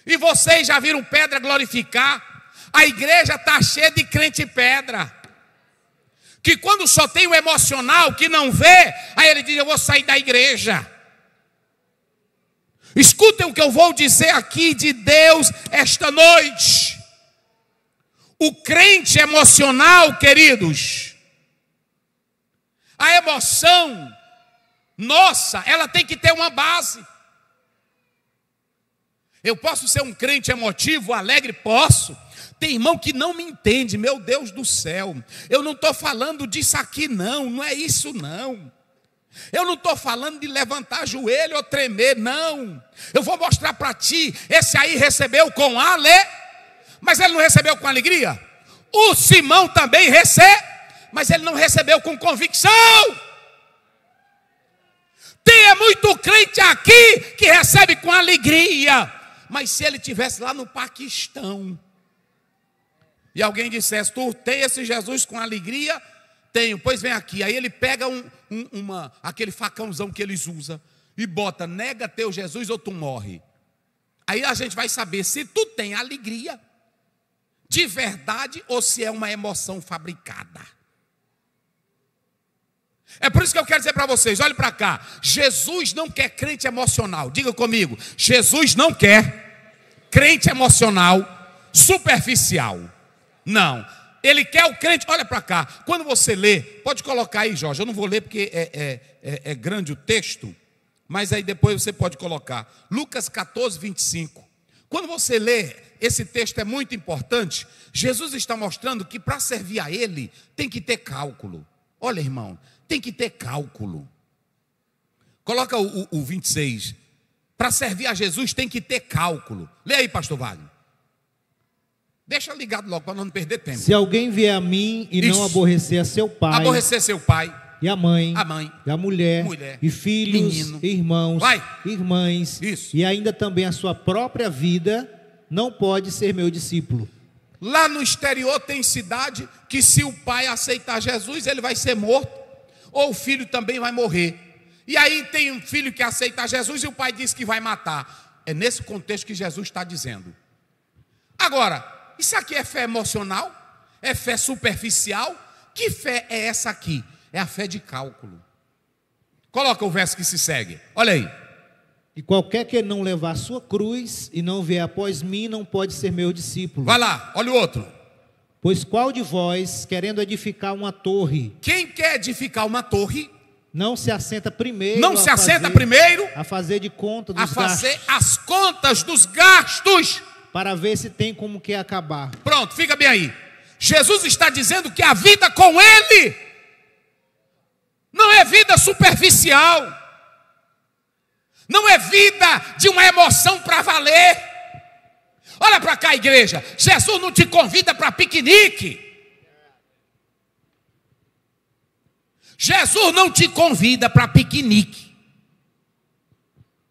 E vocês já viram pedra glorificar? A igreja está cheia de crente pedra. Que quando só tem o emocional que não vê, aí ele diz: Eu vou sair da igreja. Escutem o que eu vou dizer aqui de Deus esta noite. O crente emocional, queridos, a emoção nossa, ela tem que ter uma base. Eu posso ser um crente emotivo, alegre? Posso. Tem irmão que não me entende, meu Deus do céu. Eu não estou falando disso aqui, não, não é isso, não. Eu não estou falando de levantar joelho ou tremer, não. Eu vou mostrar para ti. Esse aí recebeu com ale, mas ele não recebeu com alegria. O Simão também recebeu, mas ele não recebeu com convicção. Tem muito crente aqui que recebe com alegria, mas se ele tivesse lá no Paquistão, e alguém dissesse, tu tem esse Jesus com alegria? Tenho, pois vem aqui. Aí ele pega um, um, uma, aquele facãozão que eles usam e bota, nega teu Jesus ou tu morre. Aí a gente vai saber se tu tem alegria de verdade ou se é uma emoção fabricada. É por isso que eu quero dizer para vocês: olhe para cá. Jesus não quer crente emocional. Diga comigo: Jesus não quer crente emocional superficial. Não. Ele quer o crente, olha para cá. Quando você lê, pode colocar aí, Jorge. Eu não vou ler porque é, é, é, é grande o texto, mas aí depois você pode colocar. Lucas 14, 25. Quando você lê, esse texto é muito importante. Jesus está mostrando que para servir a Ele tem que ter cálculo. Olha, irmão, tem que ter cálculo. Coloca o, o, o 26. Para servir a Jesus tem que ter cálculo. Lê aí, pastor Wagner. Deixa ligado logo para não perder tempo. Se alguém vier a mim e Isso. não aborrecer a seu pai, aborrecer seu pai e a mãe, a mãe, e a mulher, mulher e filhos, menino, e irmãos, vai. irmãs, Isso. e ainda também a sua própria vida, não pode ser meu discípulo. Lá no exterior tem cidade que se o pai aceitar Jesus, ele vai ser morto, ou o filho também vai morrer. E aí tem um filho que aceita Jesus e o pai diz que vai matar. É nesse contexto que Jesus está dizendo. Agora, isso aqui é fé emocional? É fé superficial? Que fé é essa aqui? É a fé de cálculo. Coloca o verso que se segue. Olha aí. E qualquer que não levar a sua cruz e não vier após mim, não pode ser meu discípulo. Vai lá, olha o outro. Pois qual de vós, querendo edificar uma torre? Quem quer edificar uma torre? Não se assenta primeiro. Não se assenta fazer, primeiro. A fazer de conta dos A fazer gastos. as contas dos gastos para ver se tem como que acabar. Pronto, fica bem aí. Jesus está dizendo que a vida com Ele não é vida superficial, não é vida de uma emoção para valer. Olha para cá, igreja. Jesus não te convida para piquenique. Jesus não te convida para piquenique.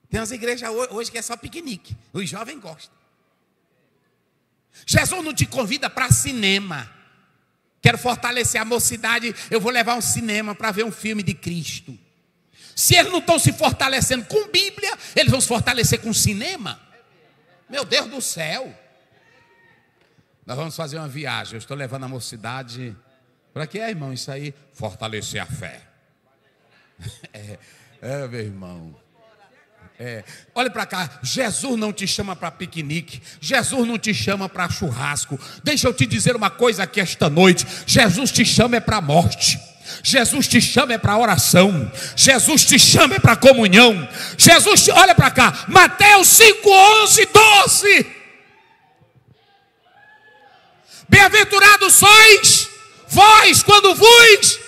Tem umas igrejas hoje que é só piquenique. Os jovens gostam. Jesus não te convida para cinema. Quero fortalecer a mocidade, eu vou levar um cinema para ver um filme de Cristo. Se eles não estão se fortalecendo com Bíblia, eles vão se fortalecer com cinema. Meu Deus do céu. Nós vamos fazer uma viagem. Eu estou levando a mocidade. Para que é, irmão? Isso aí, fortalecer a fé. É, é meu irmão. É. Olha para cá, Jesus não te chama para piquenique, Jesus não te chama para churrasco. Deixa eu te dizer uma coisa aqui esta noite: Jesus te chama é para a morte. Jesus te chama é para oração. Jesus te chama é para comunhão. Jesus, te, olha para cá, Mateus 5, 11, 12. Bem-aventurados sois vós quando vos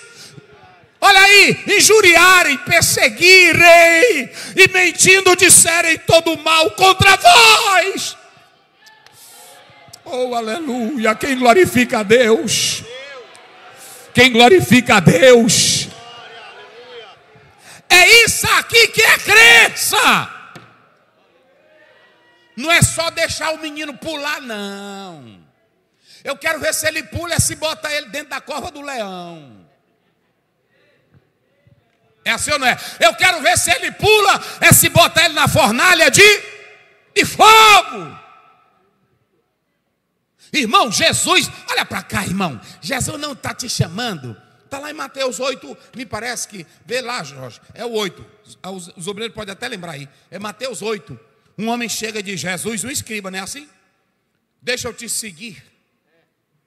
olha aí, injuriarem, perseguirem e mentindo disserem todo mal contra vós. Oh, aleluia! Quem glorifica a Deus? Quem glorifica a Deus? É isso aqui que é crença. Não é só deixar o menino pular, não. Eu quero ver se ele pula, se bota ele dentro da cova do leão. É assim ou não é? Eu quero ver se ele pula, é se botar ele na fornalha de, de fogo. Irmão, Jesus, olha para cá, irmão. Jesus não está te chamando. Está lá em Mateus 8, me parece que, vê lá, Jorge, é o 8. Ah, os, os obreiros podem até lembrar aí. É Mateus 8. Um homem chega de Jesus, um escriba, não é assim? Deixa eu te seguir.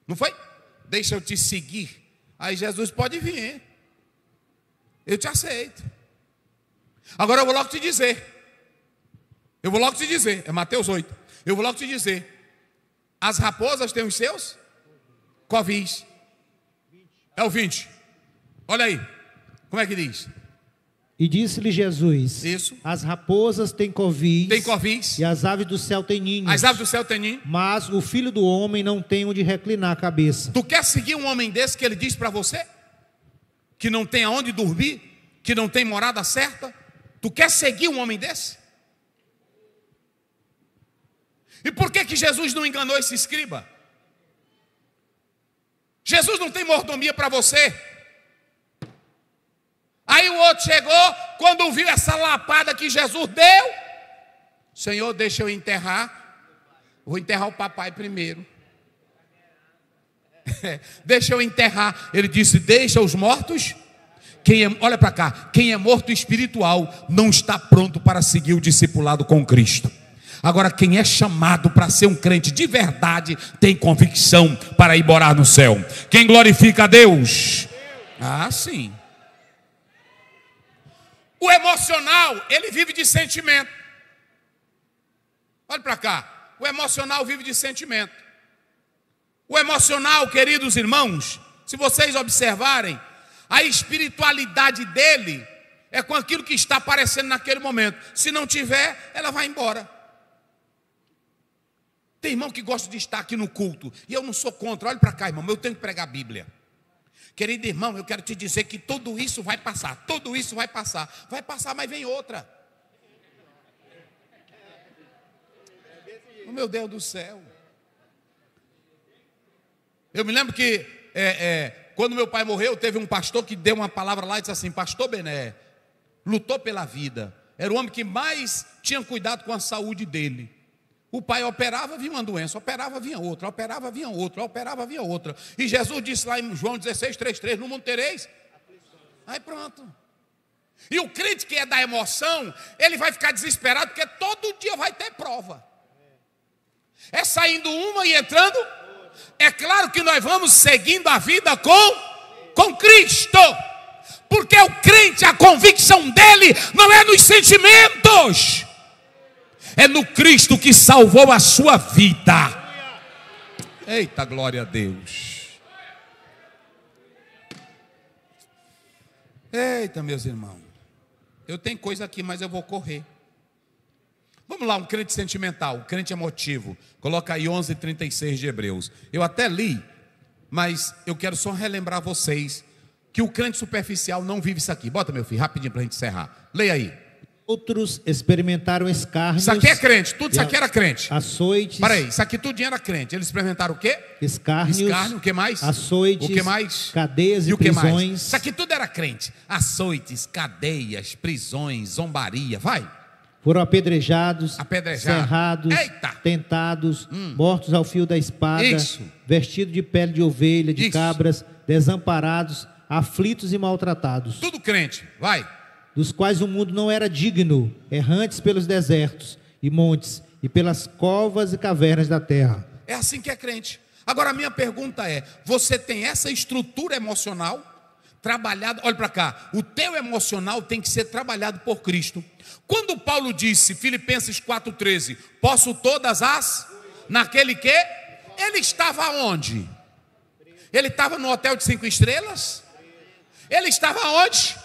Não foi? Deixa eu te seguir. Aí Jesus pode vir, hein? eu te aceito. Agora eu vou logo te dizer. Eu vou logo te dizer, é Mateus 8. Eu vou logo te dizer. As raposas têm os seus covis. É o 20. Olha aí. Como é que diz? E disse-lhe Jesus: Isso. As raposas têm covis. Tem covis. E as aves do céu têm ninho. As aves do céu têm ninhos. Mas o filho do homem não tem onde reclinar a cabeça. Tu quer seguir um homem desse que ele diz para você? que não tem aonde dormir, que não tem morada certa? Tu quer seguir um homem desse? E por que que Jesus não enganou esse escriba? Jesus não tem mordomia para você. Aí o outro chegou, quando viu essa lapada que Jesus deu, Senhor, deixa eu enterrar. Vou enterrar o papai primeiro. deixa eu enterrar. Ele disse: Deixa os mortos. Quem é, olha para cá, quem é morto espiritual não está pronto para seguir o discipulado com Cristo. Agora, quem é chamado para ser um crente de verdade tem convicção para ir morar no céu. Quem glorifica a Deus? Ah, sim. O emocional, ele vive de sentimento. Olha para cá. O emocional vive de sentimento. O emocional, queridos irmãos, se vocês observarem, a espiritualidade dele é com aquilo que está aparecendo naquele momento. Se não tiver, ela vai embora. Tem irmão que gosta de estar aqui no culto, e eu não sou contra. Olha para cá, irmão, eu tenho que pregar a Bíblia. Querido irmão, eu quero te dizer que tudo isso vai passar, tudo isso vai passar. Vai passar, mas vem outra. Oh, meu Deus do céu. Eu me lembro que é, é, quando meu pai morreu, teve um pastor que deu uma palavra lá e disse assim: Pastor Bené, lutou pela vida. Era o homem que mais tinha cuidado com a saúde dele. O pai operava, vinha uma doença, operava, vinha outra, operava, vinha outra, operava, vinha outra. E Jesus disse lá em João 16, 3, 3, no mundo tereis. Aí pronto. E o crente que é da emoção, ele vai ficar desesperado, porque todo dia vai ter prova. É saindo uma e entrando é claro que nós vamos seguindo a vida com, com Cristo. Porque o crente, a convicção dele não é nos sentimentos, é no Cristo que salvou a sua vida. Eita glória a Deus. Eita, meus irmãos. Eu tenho coisa aqui, mas eu vou correr. Vamos lá, um crente sentimental, um crente emotivo. Coloca aí 11:36 de Hebreus. Eu até li, mas eu quero só relembrar vocês que o crente superficial não vive isso aqui. Bota, meu filho, rapidinho para a gente encerrar. Leia aí. Outros experimentaram escárnios. Isso aqui é crente, tudo isso aqui era crente. Açoites. Peraí, isso aqui tudo era crente. Eles experimentaram o quê? Escárnios. Escárnio, o que mais? Açoites. O que mais? Cadeias e, e o prisões. Que mais? Isso aqui tudo era crente. Açoites, cadeias, prisões, zombaria, vai. Foram apedrejados, Apedrejado. cerrados, Eita. tentados, hum. mortos ao fio da espada, vestidos de pele de ovelha, de Isso. cabras, desamparados, aflitos e maltratados. Tudo crente, vai. Dos quais o mundo não era digno, errantes pelos desertos e montes, e pelas covas e cavernas da terra. É assim que é crente. Agora, a minha pergunta é: você tem essa estrutura emocional? trabalhado, olha para cá, o teu emocional tem que ser trabalhado por Cristo. Quando Paulo disse, Filipenses 4,13, posso todas as, naquele que? Ele estava onde? Ele estava no hotel de cinco estrelas? Ele estava onde?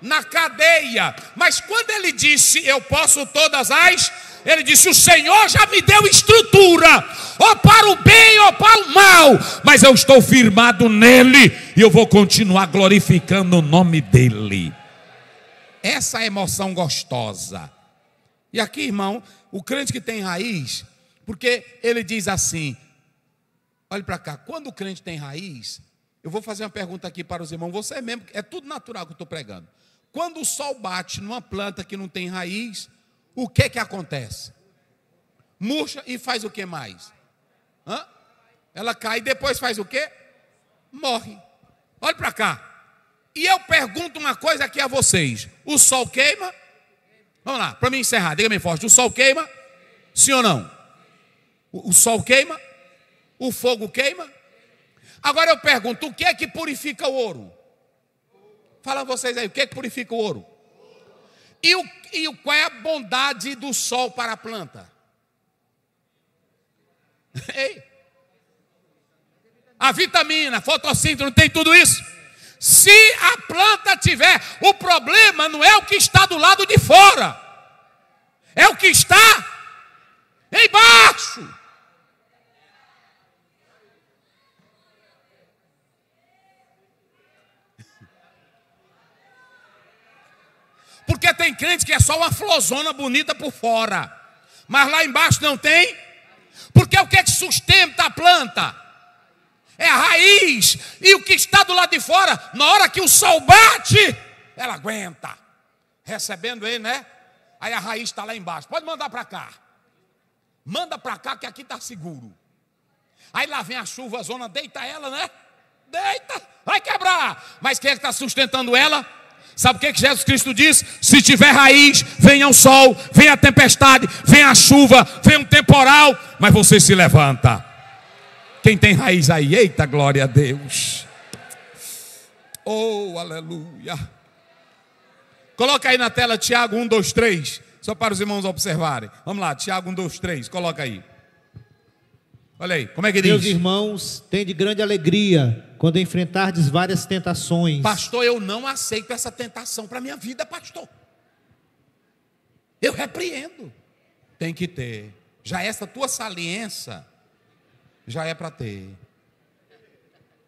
Na cadeia. Mas quando ele disse, eu posso todas as, ele disse: O Senhor já me deu estrutura, ou para o bem ou para o mal, mas eu estou firmado nele e eu vou continuar glorificando o nome dele. Essa é emoção gostosa. E aqui, irmão, o crente que tem raiz, porque ele diz assim: olhe para cá, quando o crente tem raiz, eu vou fazer uma pergunta aqui para os irmãos, você mesmo, é tudo natural que eu estou pregando. Quando o sol bate numa planta que não tem raiz, o que que acontece? Murcha e faz o que mais? Hã? Ela cai e depois faz o que? Morre. Olha para cá. E eu pergunto uma coisa aqui a vocês: o sol queima? Vamos lá, para mim encerrar, diga bem forte: o sol queima? Sim ou não? O, o sol queima? O fogo queima? Agora eu pergunto: o que é que purifica o ouro? Fala vocês aí, o que é que purifica o ouro? E o e qual é a bondade do sol para a planta? Ei. A vitamina, fotossíntese, não tem tudo isso? Se a planta tiver, o problema não é o que está do lado de fora, é o que está embaixo. Porque tem crente que é só uma florzona bonita por fora, mas lá embaixo não tem. Porque é o que é que sustenta a planta? É a raiz. E o que está do lado de fora, na hora que o sol bate, ela aguenta. Recebendo ele, né? Aí a raiz está lá embaixo. Pode mandar para cá. Manda para cá que aqui está seguro. Aí lá vem a chuva, a zona, deita ela, né? Deita, vai quebrar. Mas quem é que está sustentando ela? Sabe o que, é que Jesus Cristo diz? Se tiver raiz, venha o sol, venha a tempestade, venha a chuva, venha um temporal, mas você se levanta. Quem tem raiz aí, eita glória a Deus. Oh, aleluia. Coloca aí na tela Tiago 1, 2, 3. Só para os irmãos observarem. Vamos lá, Tiago 1, 2, 3. Coloca aí. Olha aí, como é que Meus diz? Meus irmãos, tem de grande alegria quando enfrentardes várias tentações. Pastor, eu não aceito essa tentação para minha vida, pastor. Eu repreendo. Tem que ter. Já essa tua saliência já é para ter.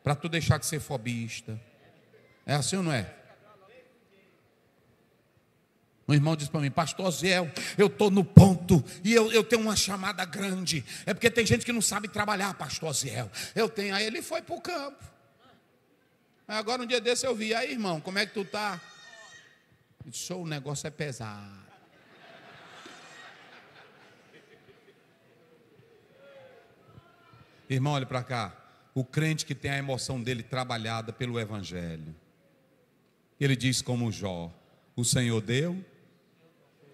Para tu deixar de ser fobista. É assim ou não é? Um irmão disse para mim, pastor Ziel, eu estou no ponto e eu, eu tenho uma chamada grande. É porque tem gente que não sabe trabalhar, pastor Ziel. Eu tenho. Aí ele foi para o campo. Agora um dia desse eu vi, aí irmão, como é que tu tá? Eu o negócio é pesado. Irmão, olha para cá. O crente que tem a emoção dele trabalhada pelo Evangelho. Ele diz como Jó: O Senhor deu,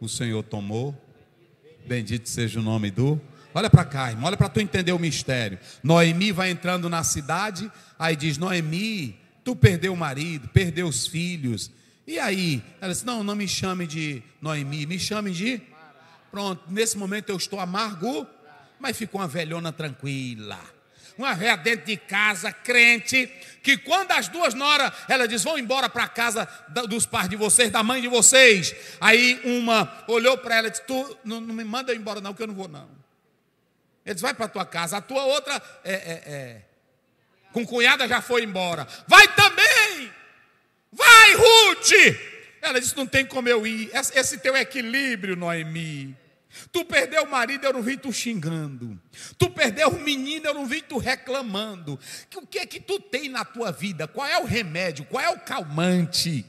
o Senhor tomou. Bendito seja o nome do. Olha para cá, irmão, olha para tu entender o mistério. Noemi vai entrando na cidade, aí diz: Noemi, tu perdeu o marido, perdeu os filhos. E aí? Ela disse: Não, não me chame de Noemi, me chame de. Pronto, nesse momento eu estou amargo, mas ficou uma velhona tranquila uma véia dentro de casa, crente, que quando as duas noras, ela diz: vão embora para a casa dos pais de vocês, da mãe de vocês. Aí uma olhou para ela e disse: Tu não, não, me manda embora, não, que eu não vou, não. Ele disse: vai para a tua casa. A tua outra é, é, é, com cunhada já foi embora. Vai também! Vai, Ruth! Ela disse: não tem como eu ir. Esse teu equilíbrio, Noemi. Tu perdeu o marido, eu não vi tu xingando. Tu perdeu o menino, eu não vi tu reclamando. O que é que tu tem na tua vida? Qual é o remédio? Qual é o calmante?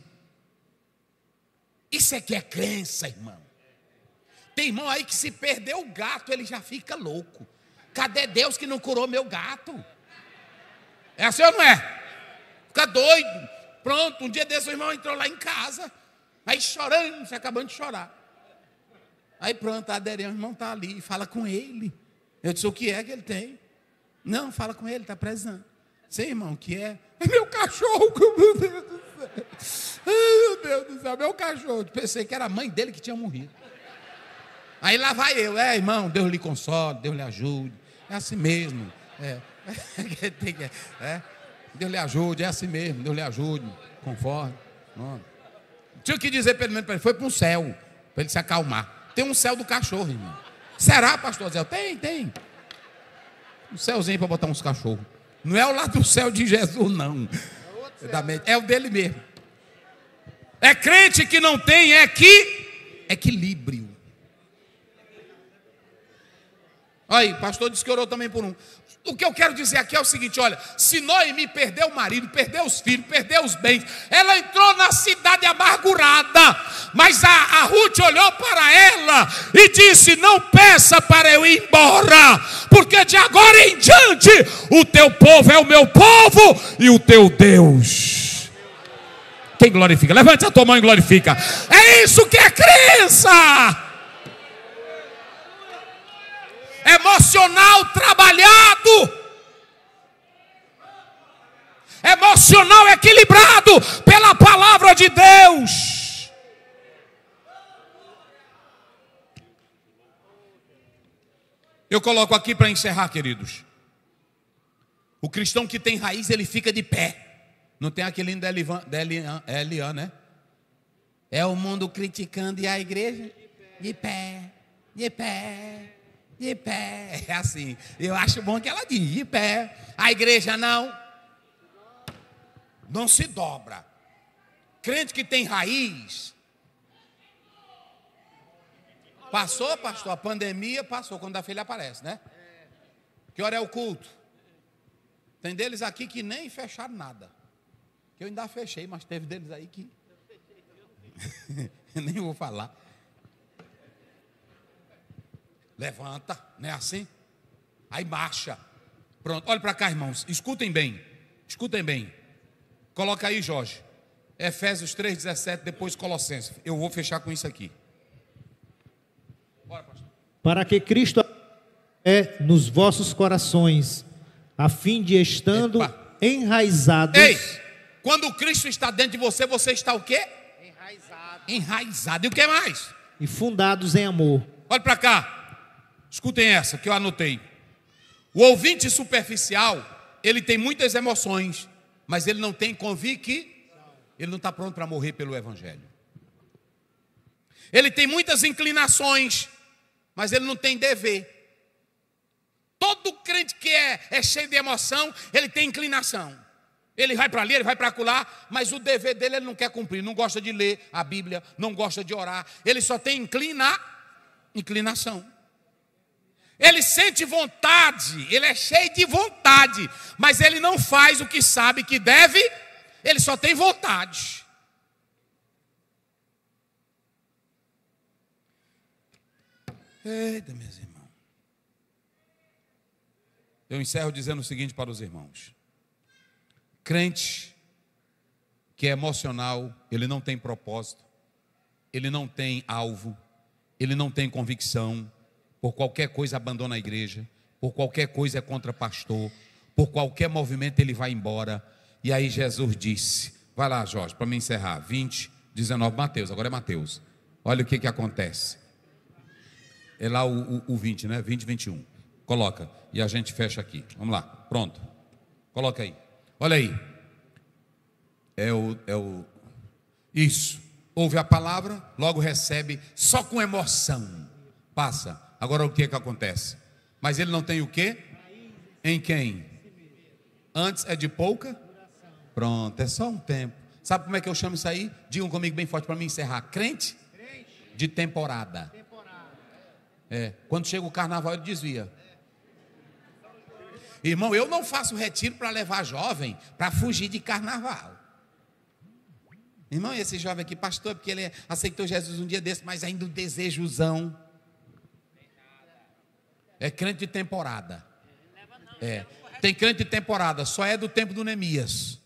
Isso é que é crença, irmão. Tem irmão aí que se perdeu o gato, ele já fica louco. Cadê Deus que não curou meu gato? É assim ou não é? Fica doido. Pronto, um dia desse o irmão entrou lá em casa, aí chorando, se acabando de chorar. Aí pronto, tá Aderião, irmão, está ali, fala com ele. Eu disse, o que é que ele tem? Não, fala com ele, está prezando. Sim, irmão, o que é? É meu cachorro, meu Deus do céu. meu Deus do céu, meu cachorro. pensei que era a mãe dele que tinha morrido. Aí lá vai eu, é, irmão, Deus lhe console, Deus lhe ajude. É assim mesmo. É. é. Deus lhe ajude, é assim mesmo, Deus lhe ajude, conforme. Não. Tinha que dizer pelo menos para ele, foi para o céu, para ele se acalmar. Tem um céu do cachorro, irmão. Será, pastor Zé? Tem, tem. Um céuzinho para botar uns cachorros. Não é o lá do céu de Jesus, não. É, é o dele mesmo. É crente que não tem é que equilíbrio. Aí, pastor disse que orou também por um. O que eu quero dizer aqui é o seguinte: olha, se Noemi perdeu o marido, perdeu os filhos, perdeu os bens, ela entrou na cidade amargurada, mas a, a Ruth olhou para ela e disse: Não peça para eu ir embora, porque de agora em diante o teu povo é o meu povo e o teu Deus. Quem glorifica? Levante a tua mão e glorifica. É isso que é crença emocional trabalhado, emocional equilibrado pela palavra de Deus. Eu coloco aqui para encerrar, queridos. O cristão que tem raiz, ele fica de pé. Não tem aquele da né? É o mundo criticando e a igreja de pé, de pé, de pé. De pé, é assim. Eu acho bom que ela diz, de pé. A igreja não, não se dobra. Crente que tem raiz. Passou, pastor, a pandemia passou quando a filha aparece, né? Que hora é o culto? Tem deles aqui que nem fecharam nada. Que eu ainda fechei, mas teve deles aí que. nem vou falar. Levanta, não é assim? Aí marcha. Pronto, olha para cá, irmãos. Escutem bem. Escutem bem. Coloca aí, Jorge. Efésios 3,17, depois Colossenses. Eu vou fechar com isso aqui. Bora, pastor. Para que Cristo é nos vossos corações, a fim de estando Epa. enraizados. Ei, quando Cristo está dentro de você, você está o quê? Enraizado. Enraizado. E o que mais? E fundados em amor. Olha para cá. Escutem essa que eu anotei. O ouvinte superficial, ele tem muitas emoções, mas ele não tem convicção. Ele não está pronto para morrer pelo Evangelho. Ele tem muitas inclinações, mas ele não tem dever. Todo crente que é, é cheio de emoção, ele tem inclinação. Ele vai para ali, ele vai para acolá, mas o dever dele ele não quer cumprir, não gosta de ler a Bíblia, não gosta de orar, ele só tem inclina, inclinação. Ele sente vontade, ele é cheio de vontade, mas ele não faz o que sabe que deve, ele só tem vontade. Eita, meus irmãos. Eu encerro dizendo o seguinte para os irmãos: crente que é emocional, ele não tem propósito, ele não tem alvo, ele não tem convicção, por qualquer coisa abandona a igreja, por qualquer coisa é contra pastor, por qualquer movimento ele vai embora. E aí Jesus disse: Vai lá, Jorge, para me encerrar. 20, 19, Mateus, agora é Mateus. Olha o que, que acontece. É lá o, o, o 20, né? 20, 21. Coloca. E a gente fecha aqui. Vamos lá. Pronto. Coloca aí. Olha aí. É o. É o... Isso. Ouve a palavra, logo recebe, só com emoção. Passa Agora o que é que acontece? Mas ele não tem o quê? Em quem? Antes é de pouca? Pronto, é só um tempo. Sabe como é que eu chamo isso aí? Digam comigo bem forte para mim encerrar. Crente? De temporada. É, quando chega o carnaval ele desvia. Irmão, eu não faço retiro para levar jovem para fugir de carnaval. Irmão, esse jovem aqui, pastor, é porque ele é, aceitou Jesus um dia desse, mas ainda o desejozão. É crente de temporada. É. Tem crente de temporada, só é do tempo do Neemias.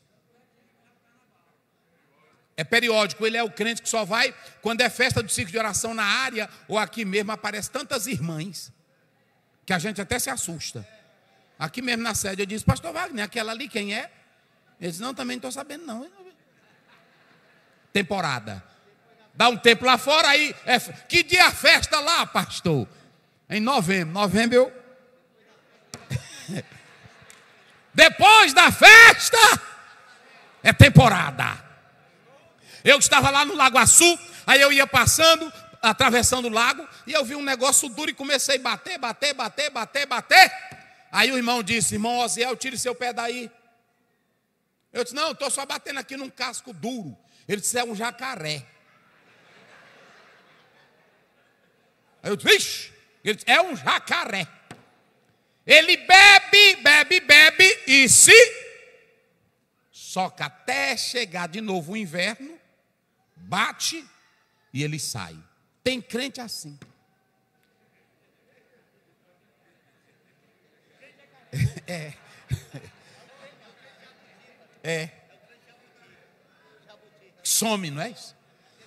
É periódico, ele é o crente que só vai quando é festa do ciclo de oração na área ou aqui mesmo aparece tantas irmãs que a gente até se assusta. Aqui mesmo na sede eu disse, pastor Wagner, aquela ali quem é? Ele disse, não, também não estou sabendo não. Temporada. Dá um tempo lá fora aí, é, que dia a festa lá, pastor? Em novembro. Novembro eu. Depois da festa, é temporada. Eu estava lá no Lago Açu, aí eu ia passando, atravessando o lago, e eu vi um negócio duro e comecei a bater, bater, bater, bater, bater. Aí o irmão disse: Irmão Oziel, tire seu pé daí. Eu disse: Não, estou só batendo aqui num casco duro. Ele disse: É um jacaré. Aí eu disse: Vixe. Ele é um jacaré. Ele bebe, bebe, bebe e se soca até chegar de novo o inverno, bate e ele sai. Tem crente assim. É. É. Some, não é isso?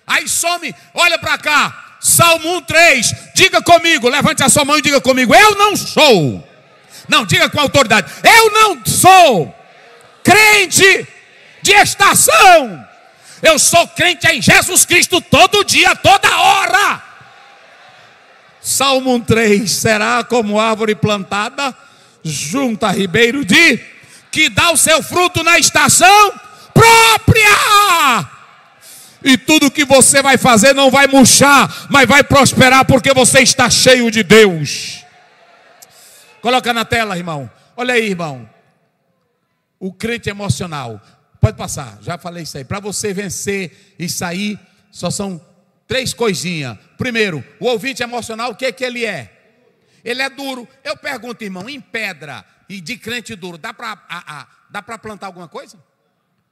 Aí some, olha para cá. Salmo 1, 3. Diga comigo, levante a sua mão e diga comigo: Eu não sou. Não, diga com autoridade: Eu não sou crente de estação. Eu sou crente em Jesus Cristo todo dia, toda hora. Salmo 3: Será como árvore plantada junto a ribeiro de que dá o seu fruto na estação própria e tudo que você vai fazer não vai murchar, mas vai prosperar porque você está cheio de Deus. Coloca na tela, irmão. Olha aí, irmão. O crente emocional. Pode passar, já falei isso aí. Para você vencer e sair, só são três coisinhas. Primeiro, o ouvinte emocional, o que, é que ele é? Ele é duro. Eu pergunto, irmão, em pedra e de crente duro, dá para plantar alguma coisa?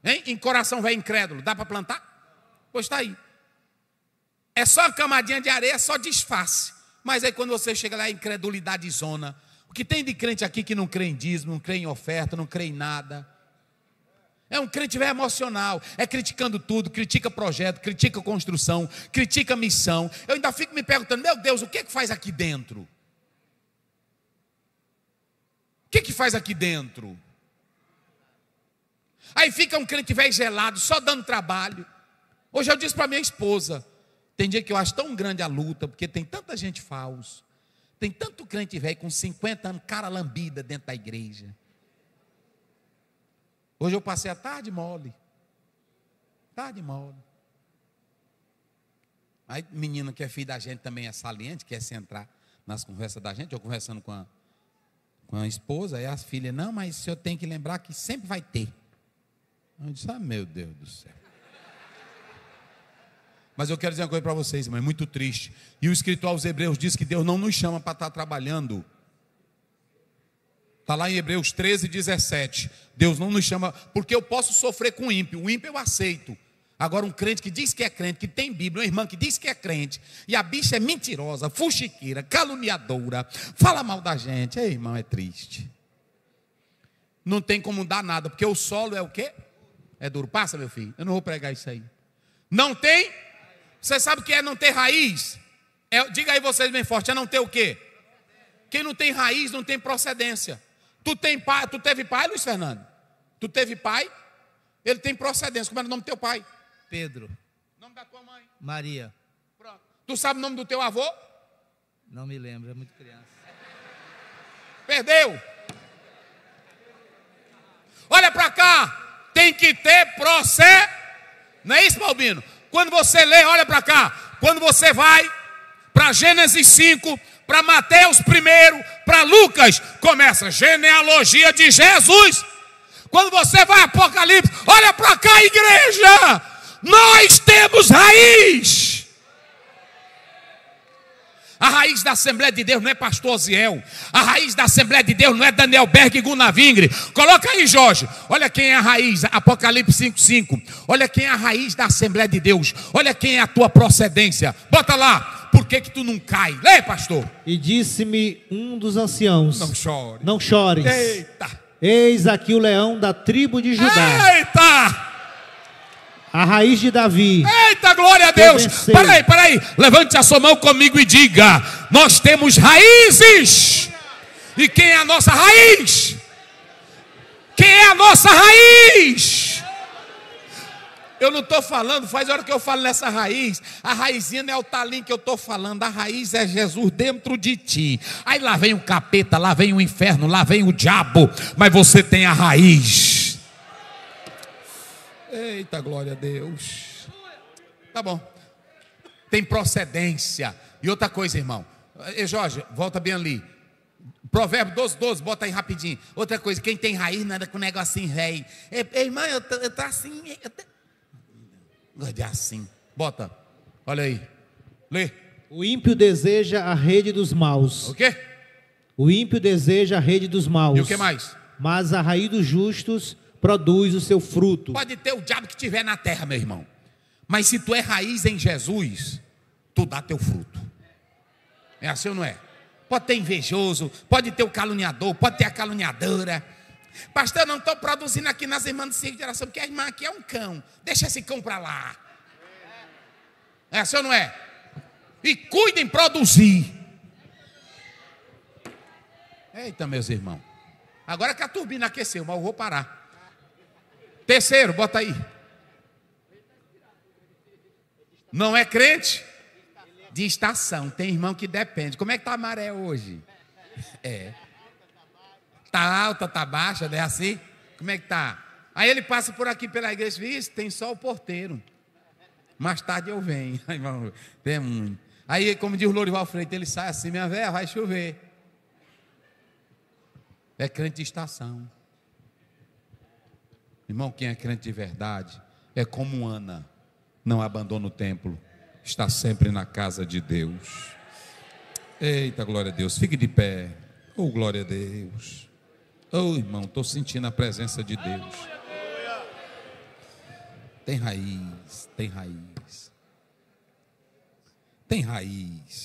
Hein? Em coração velho incrédulo, dá para plantar? Pois está aí. É só camadinha de areia, é só disfarce. Mas aí quando você chega lá, é incredulidade zona. O que tem de crente aqui que não crê em dízimo, não crê em oferta, não crê em nada? É um crente velho emocional, é criticando tudo, critica projeto, critica construção, critica missão. Eu ainda fico me perguntando, meu Deus, o que é que faz aqui dentro? O que é que faz aqui dentro? Aí fica um crente velho gelado, só dando trabalho Hoje eu disse para minha esposa, tem dia que eu acho tão grande a luta, porque tem tanta gente falso, tem tanto crente velho com 50 anos, cara lambida dentro da igreja. Hoje eu passei a tarde mole, tarde mole. Aí menino que é filho da gente também é saliente, quer se entrar nas conversas da gente, eu conversando com a, com a esposa, e as filhas, não, mas o senhor tem que lembrar que sempre vai ter. Eu disse, ah, meu Deus do céu. Mas eu quero dizer uma coisa para vocês, mas é muito triste. E o escritor aos Hebreus diz que Deus não nos chama para estar tá trabalhando. Está lá em Hebreus 13, 17. Deus não nos chama, porque eu posso sofrer com o ímpio. O ímpio eu aceito. Agora, um crente que diz que é crente, que tem Bíblia, uma irmã que diz que é crente, e a bicha é mentirosa, fuxiqueira, caluniadora, fala mal da gente. Ei, irmão, é triste. Não tem como dar nada, porque o solo é o quê? É duro. Passa, meu filho. Eu não vou pregar isso aí. Não tem você sabe o que é não ter raiz? É, diga aí vocês bem forte, é não ter o quê? Quem não tem raiz não tem procedência. Tu, tem pai, tu teve pai, Luiz Fernando? Tu teve pai? Ele tem procedência. Como era o nome do teu pai? Pedro. O nome da tua mãe? Maria. Pronto. Tu sabe o nome do teu avô? Não me lembro, é muito criança. Perdeu. Olha para cá. Tem que ter procedência. Não é isso, Balbino? Quando você lê, olha para cá. Quando você vai para Gênesis 5, para Mateus primeiro, para Lucas, começa a genealogia de Jesus. Quando você vai Apocalipse, olha para cá, igreja. Nós temos raiz. A raiz da Assembleia de Deus não é Pastor Oziel. A raiz da Assembleia de Deus não é Daniel Berg e Gunavingre. Coloca aí, Jorge. Olha quem é a raiz. Apocalipse 5,5. Olha quem é a raiz da Assembleia de Deus. Olha quem é a tua procedência. Bota lá. Por que, que tu não cai? Lê, pastor. E disse-me um dos anciãos: Não chores. Não chores. Eita. Eis aqui o leão da tribo de Judá. Eita! a raiz de Davi. Eita, glória a Deus! Peraí, aí. levante a sua mão comigo e diga: Nós temos raízes. E quem é a nossa raiz? Quem é a nossa raiz? Eu não estou falando, faz hora que eu falo nessa raiz. A raizinha não é o talim que eu estou falando, a raiz é Jesus dentro de ti. Aí lá vem o capeta, lá vem o inferno, lá vem o diabo, mas você tem a raiz. Eita, glória a Deus. Tá bom. Tem procedência. E outra coisa, irmão. E Jorge, volta bem ali. Provérbio 12, 12, bota aí rapidinho. Outra coisa, quem tem raiz nada com negócio velho. Irmão, eu tô, eu tô assim. Eu tô... Gosto é assim. Bota. Olha aí. Lê. O ímpio deseja a rede dos maus. O quê? O ímpio deseja a rede dos maus. E o que mais? Mas a raiz dos justos produz o seu fruto. Pode ter o diabo que tiver na terra, meu irmão. Mas se tu é raiz em Jesus, tu dá teu fruto. É assim ou não é? Pode ter invejoso, pode ter o caluniador, pode ter a caluniadora. Pastor, não estou produzindo aqui nas irmãs de segunda geração porque a irmã aqui é um cão. Deixa esse cão para lá. É assim ou não é? E cuidem produzir. Eita, meus irmãos. Agora que a turbina aqueceu, mas eu vou parar. Terceiro, bota aí. Não é crente? De estação. Tem irmão que depende. Como é que está a maré hoje? É. Está alta, está baixa, não é assim? Como é que está? Aí ele passa por aqui pela igreja e diz, tem só o porteiro. Mais tarde eu venho. Aí, irmão, tem muito. Aí, como diz o Lourival Freitas, ele sai assim, minha velha, vai chover. É crente de estação. Irmão, quem é crente de verdade é como Ana, não abandona o templo, está sempre na casa de Deus. Eita, glória a Deus, fique de pé. Oh, glória a Deus. Oh, irmão, estou sentindo a presença de Deus. Tem raiz, tem raiz. Tem raiz.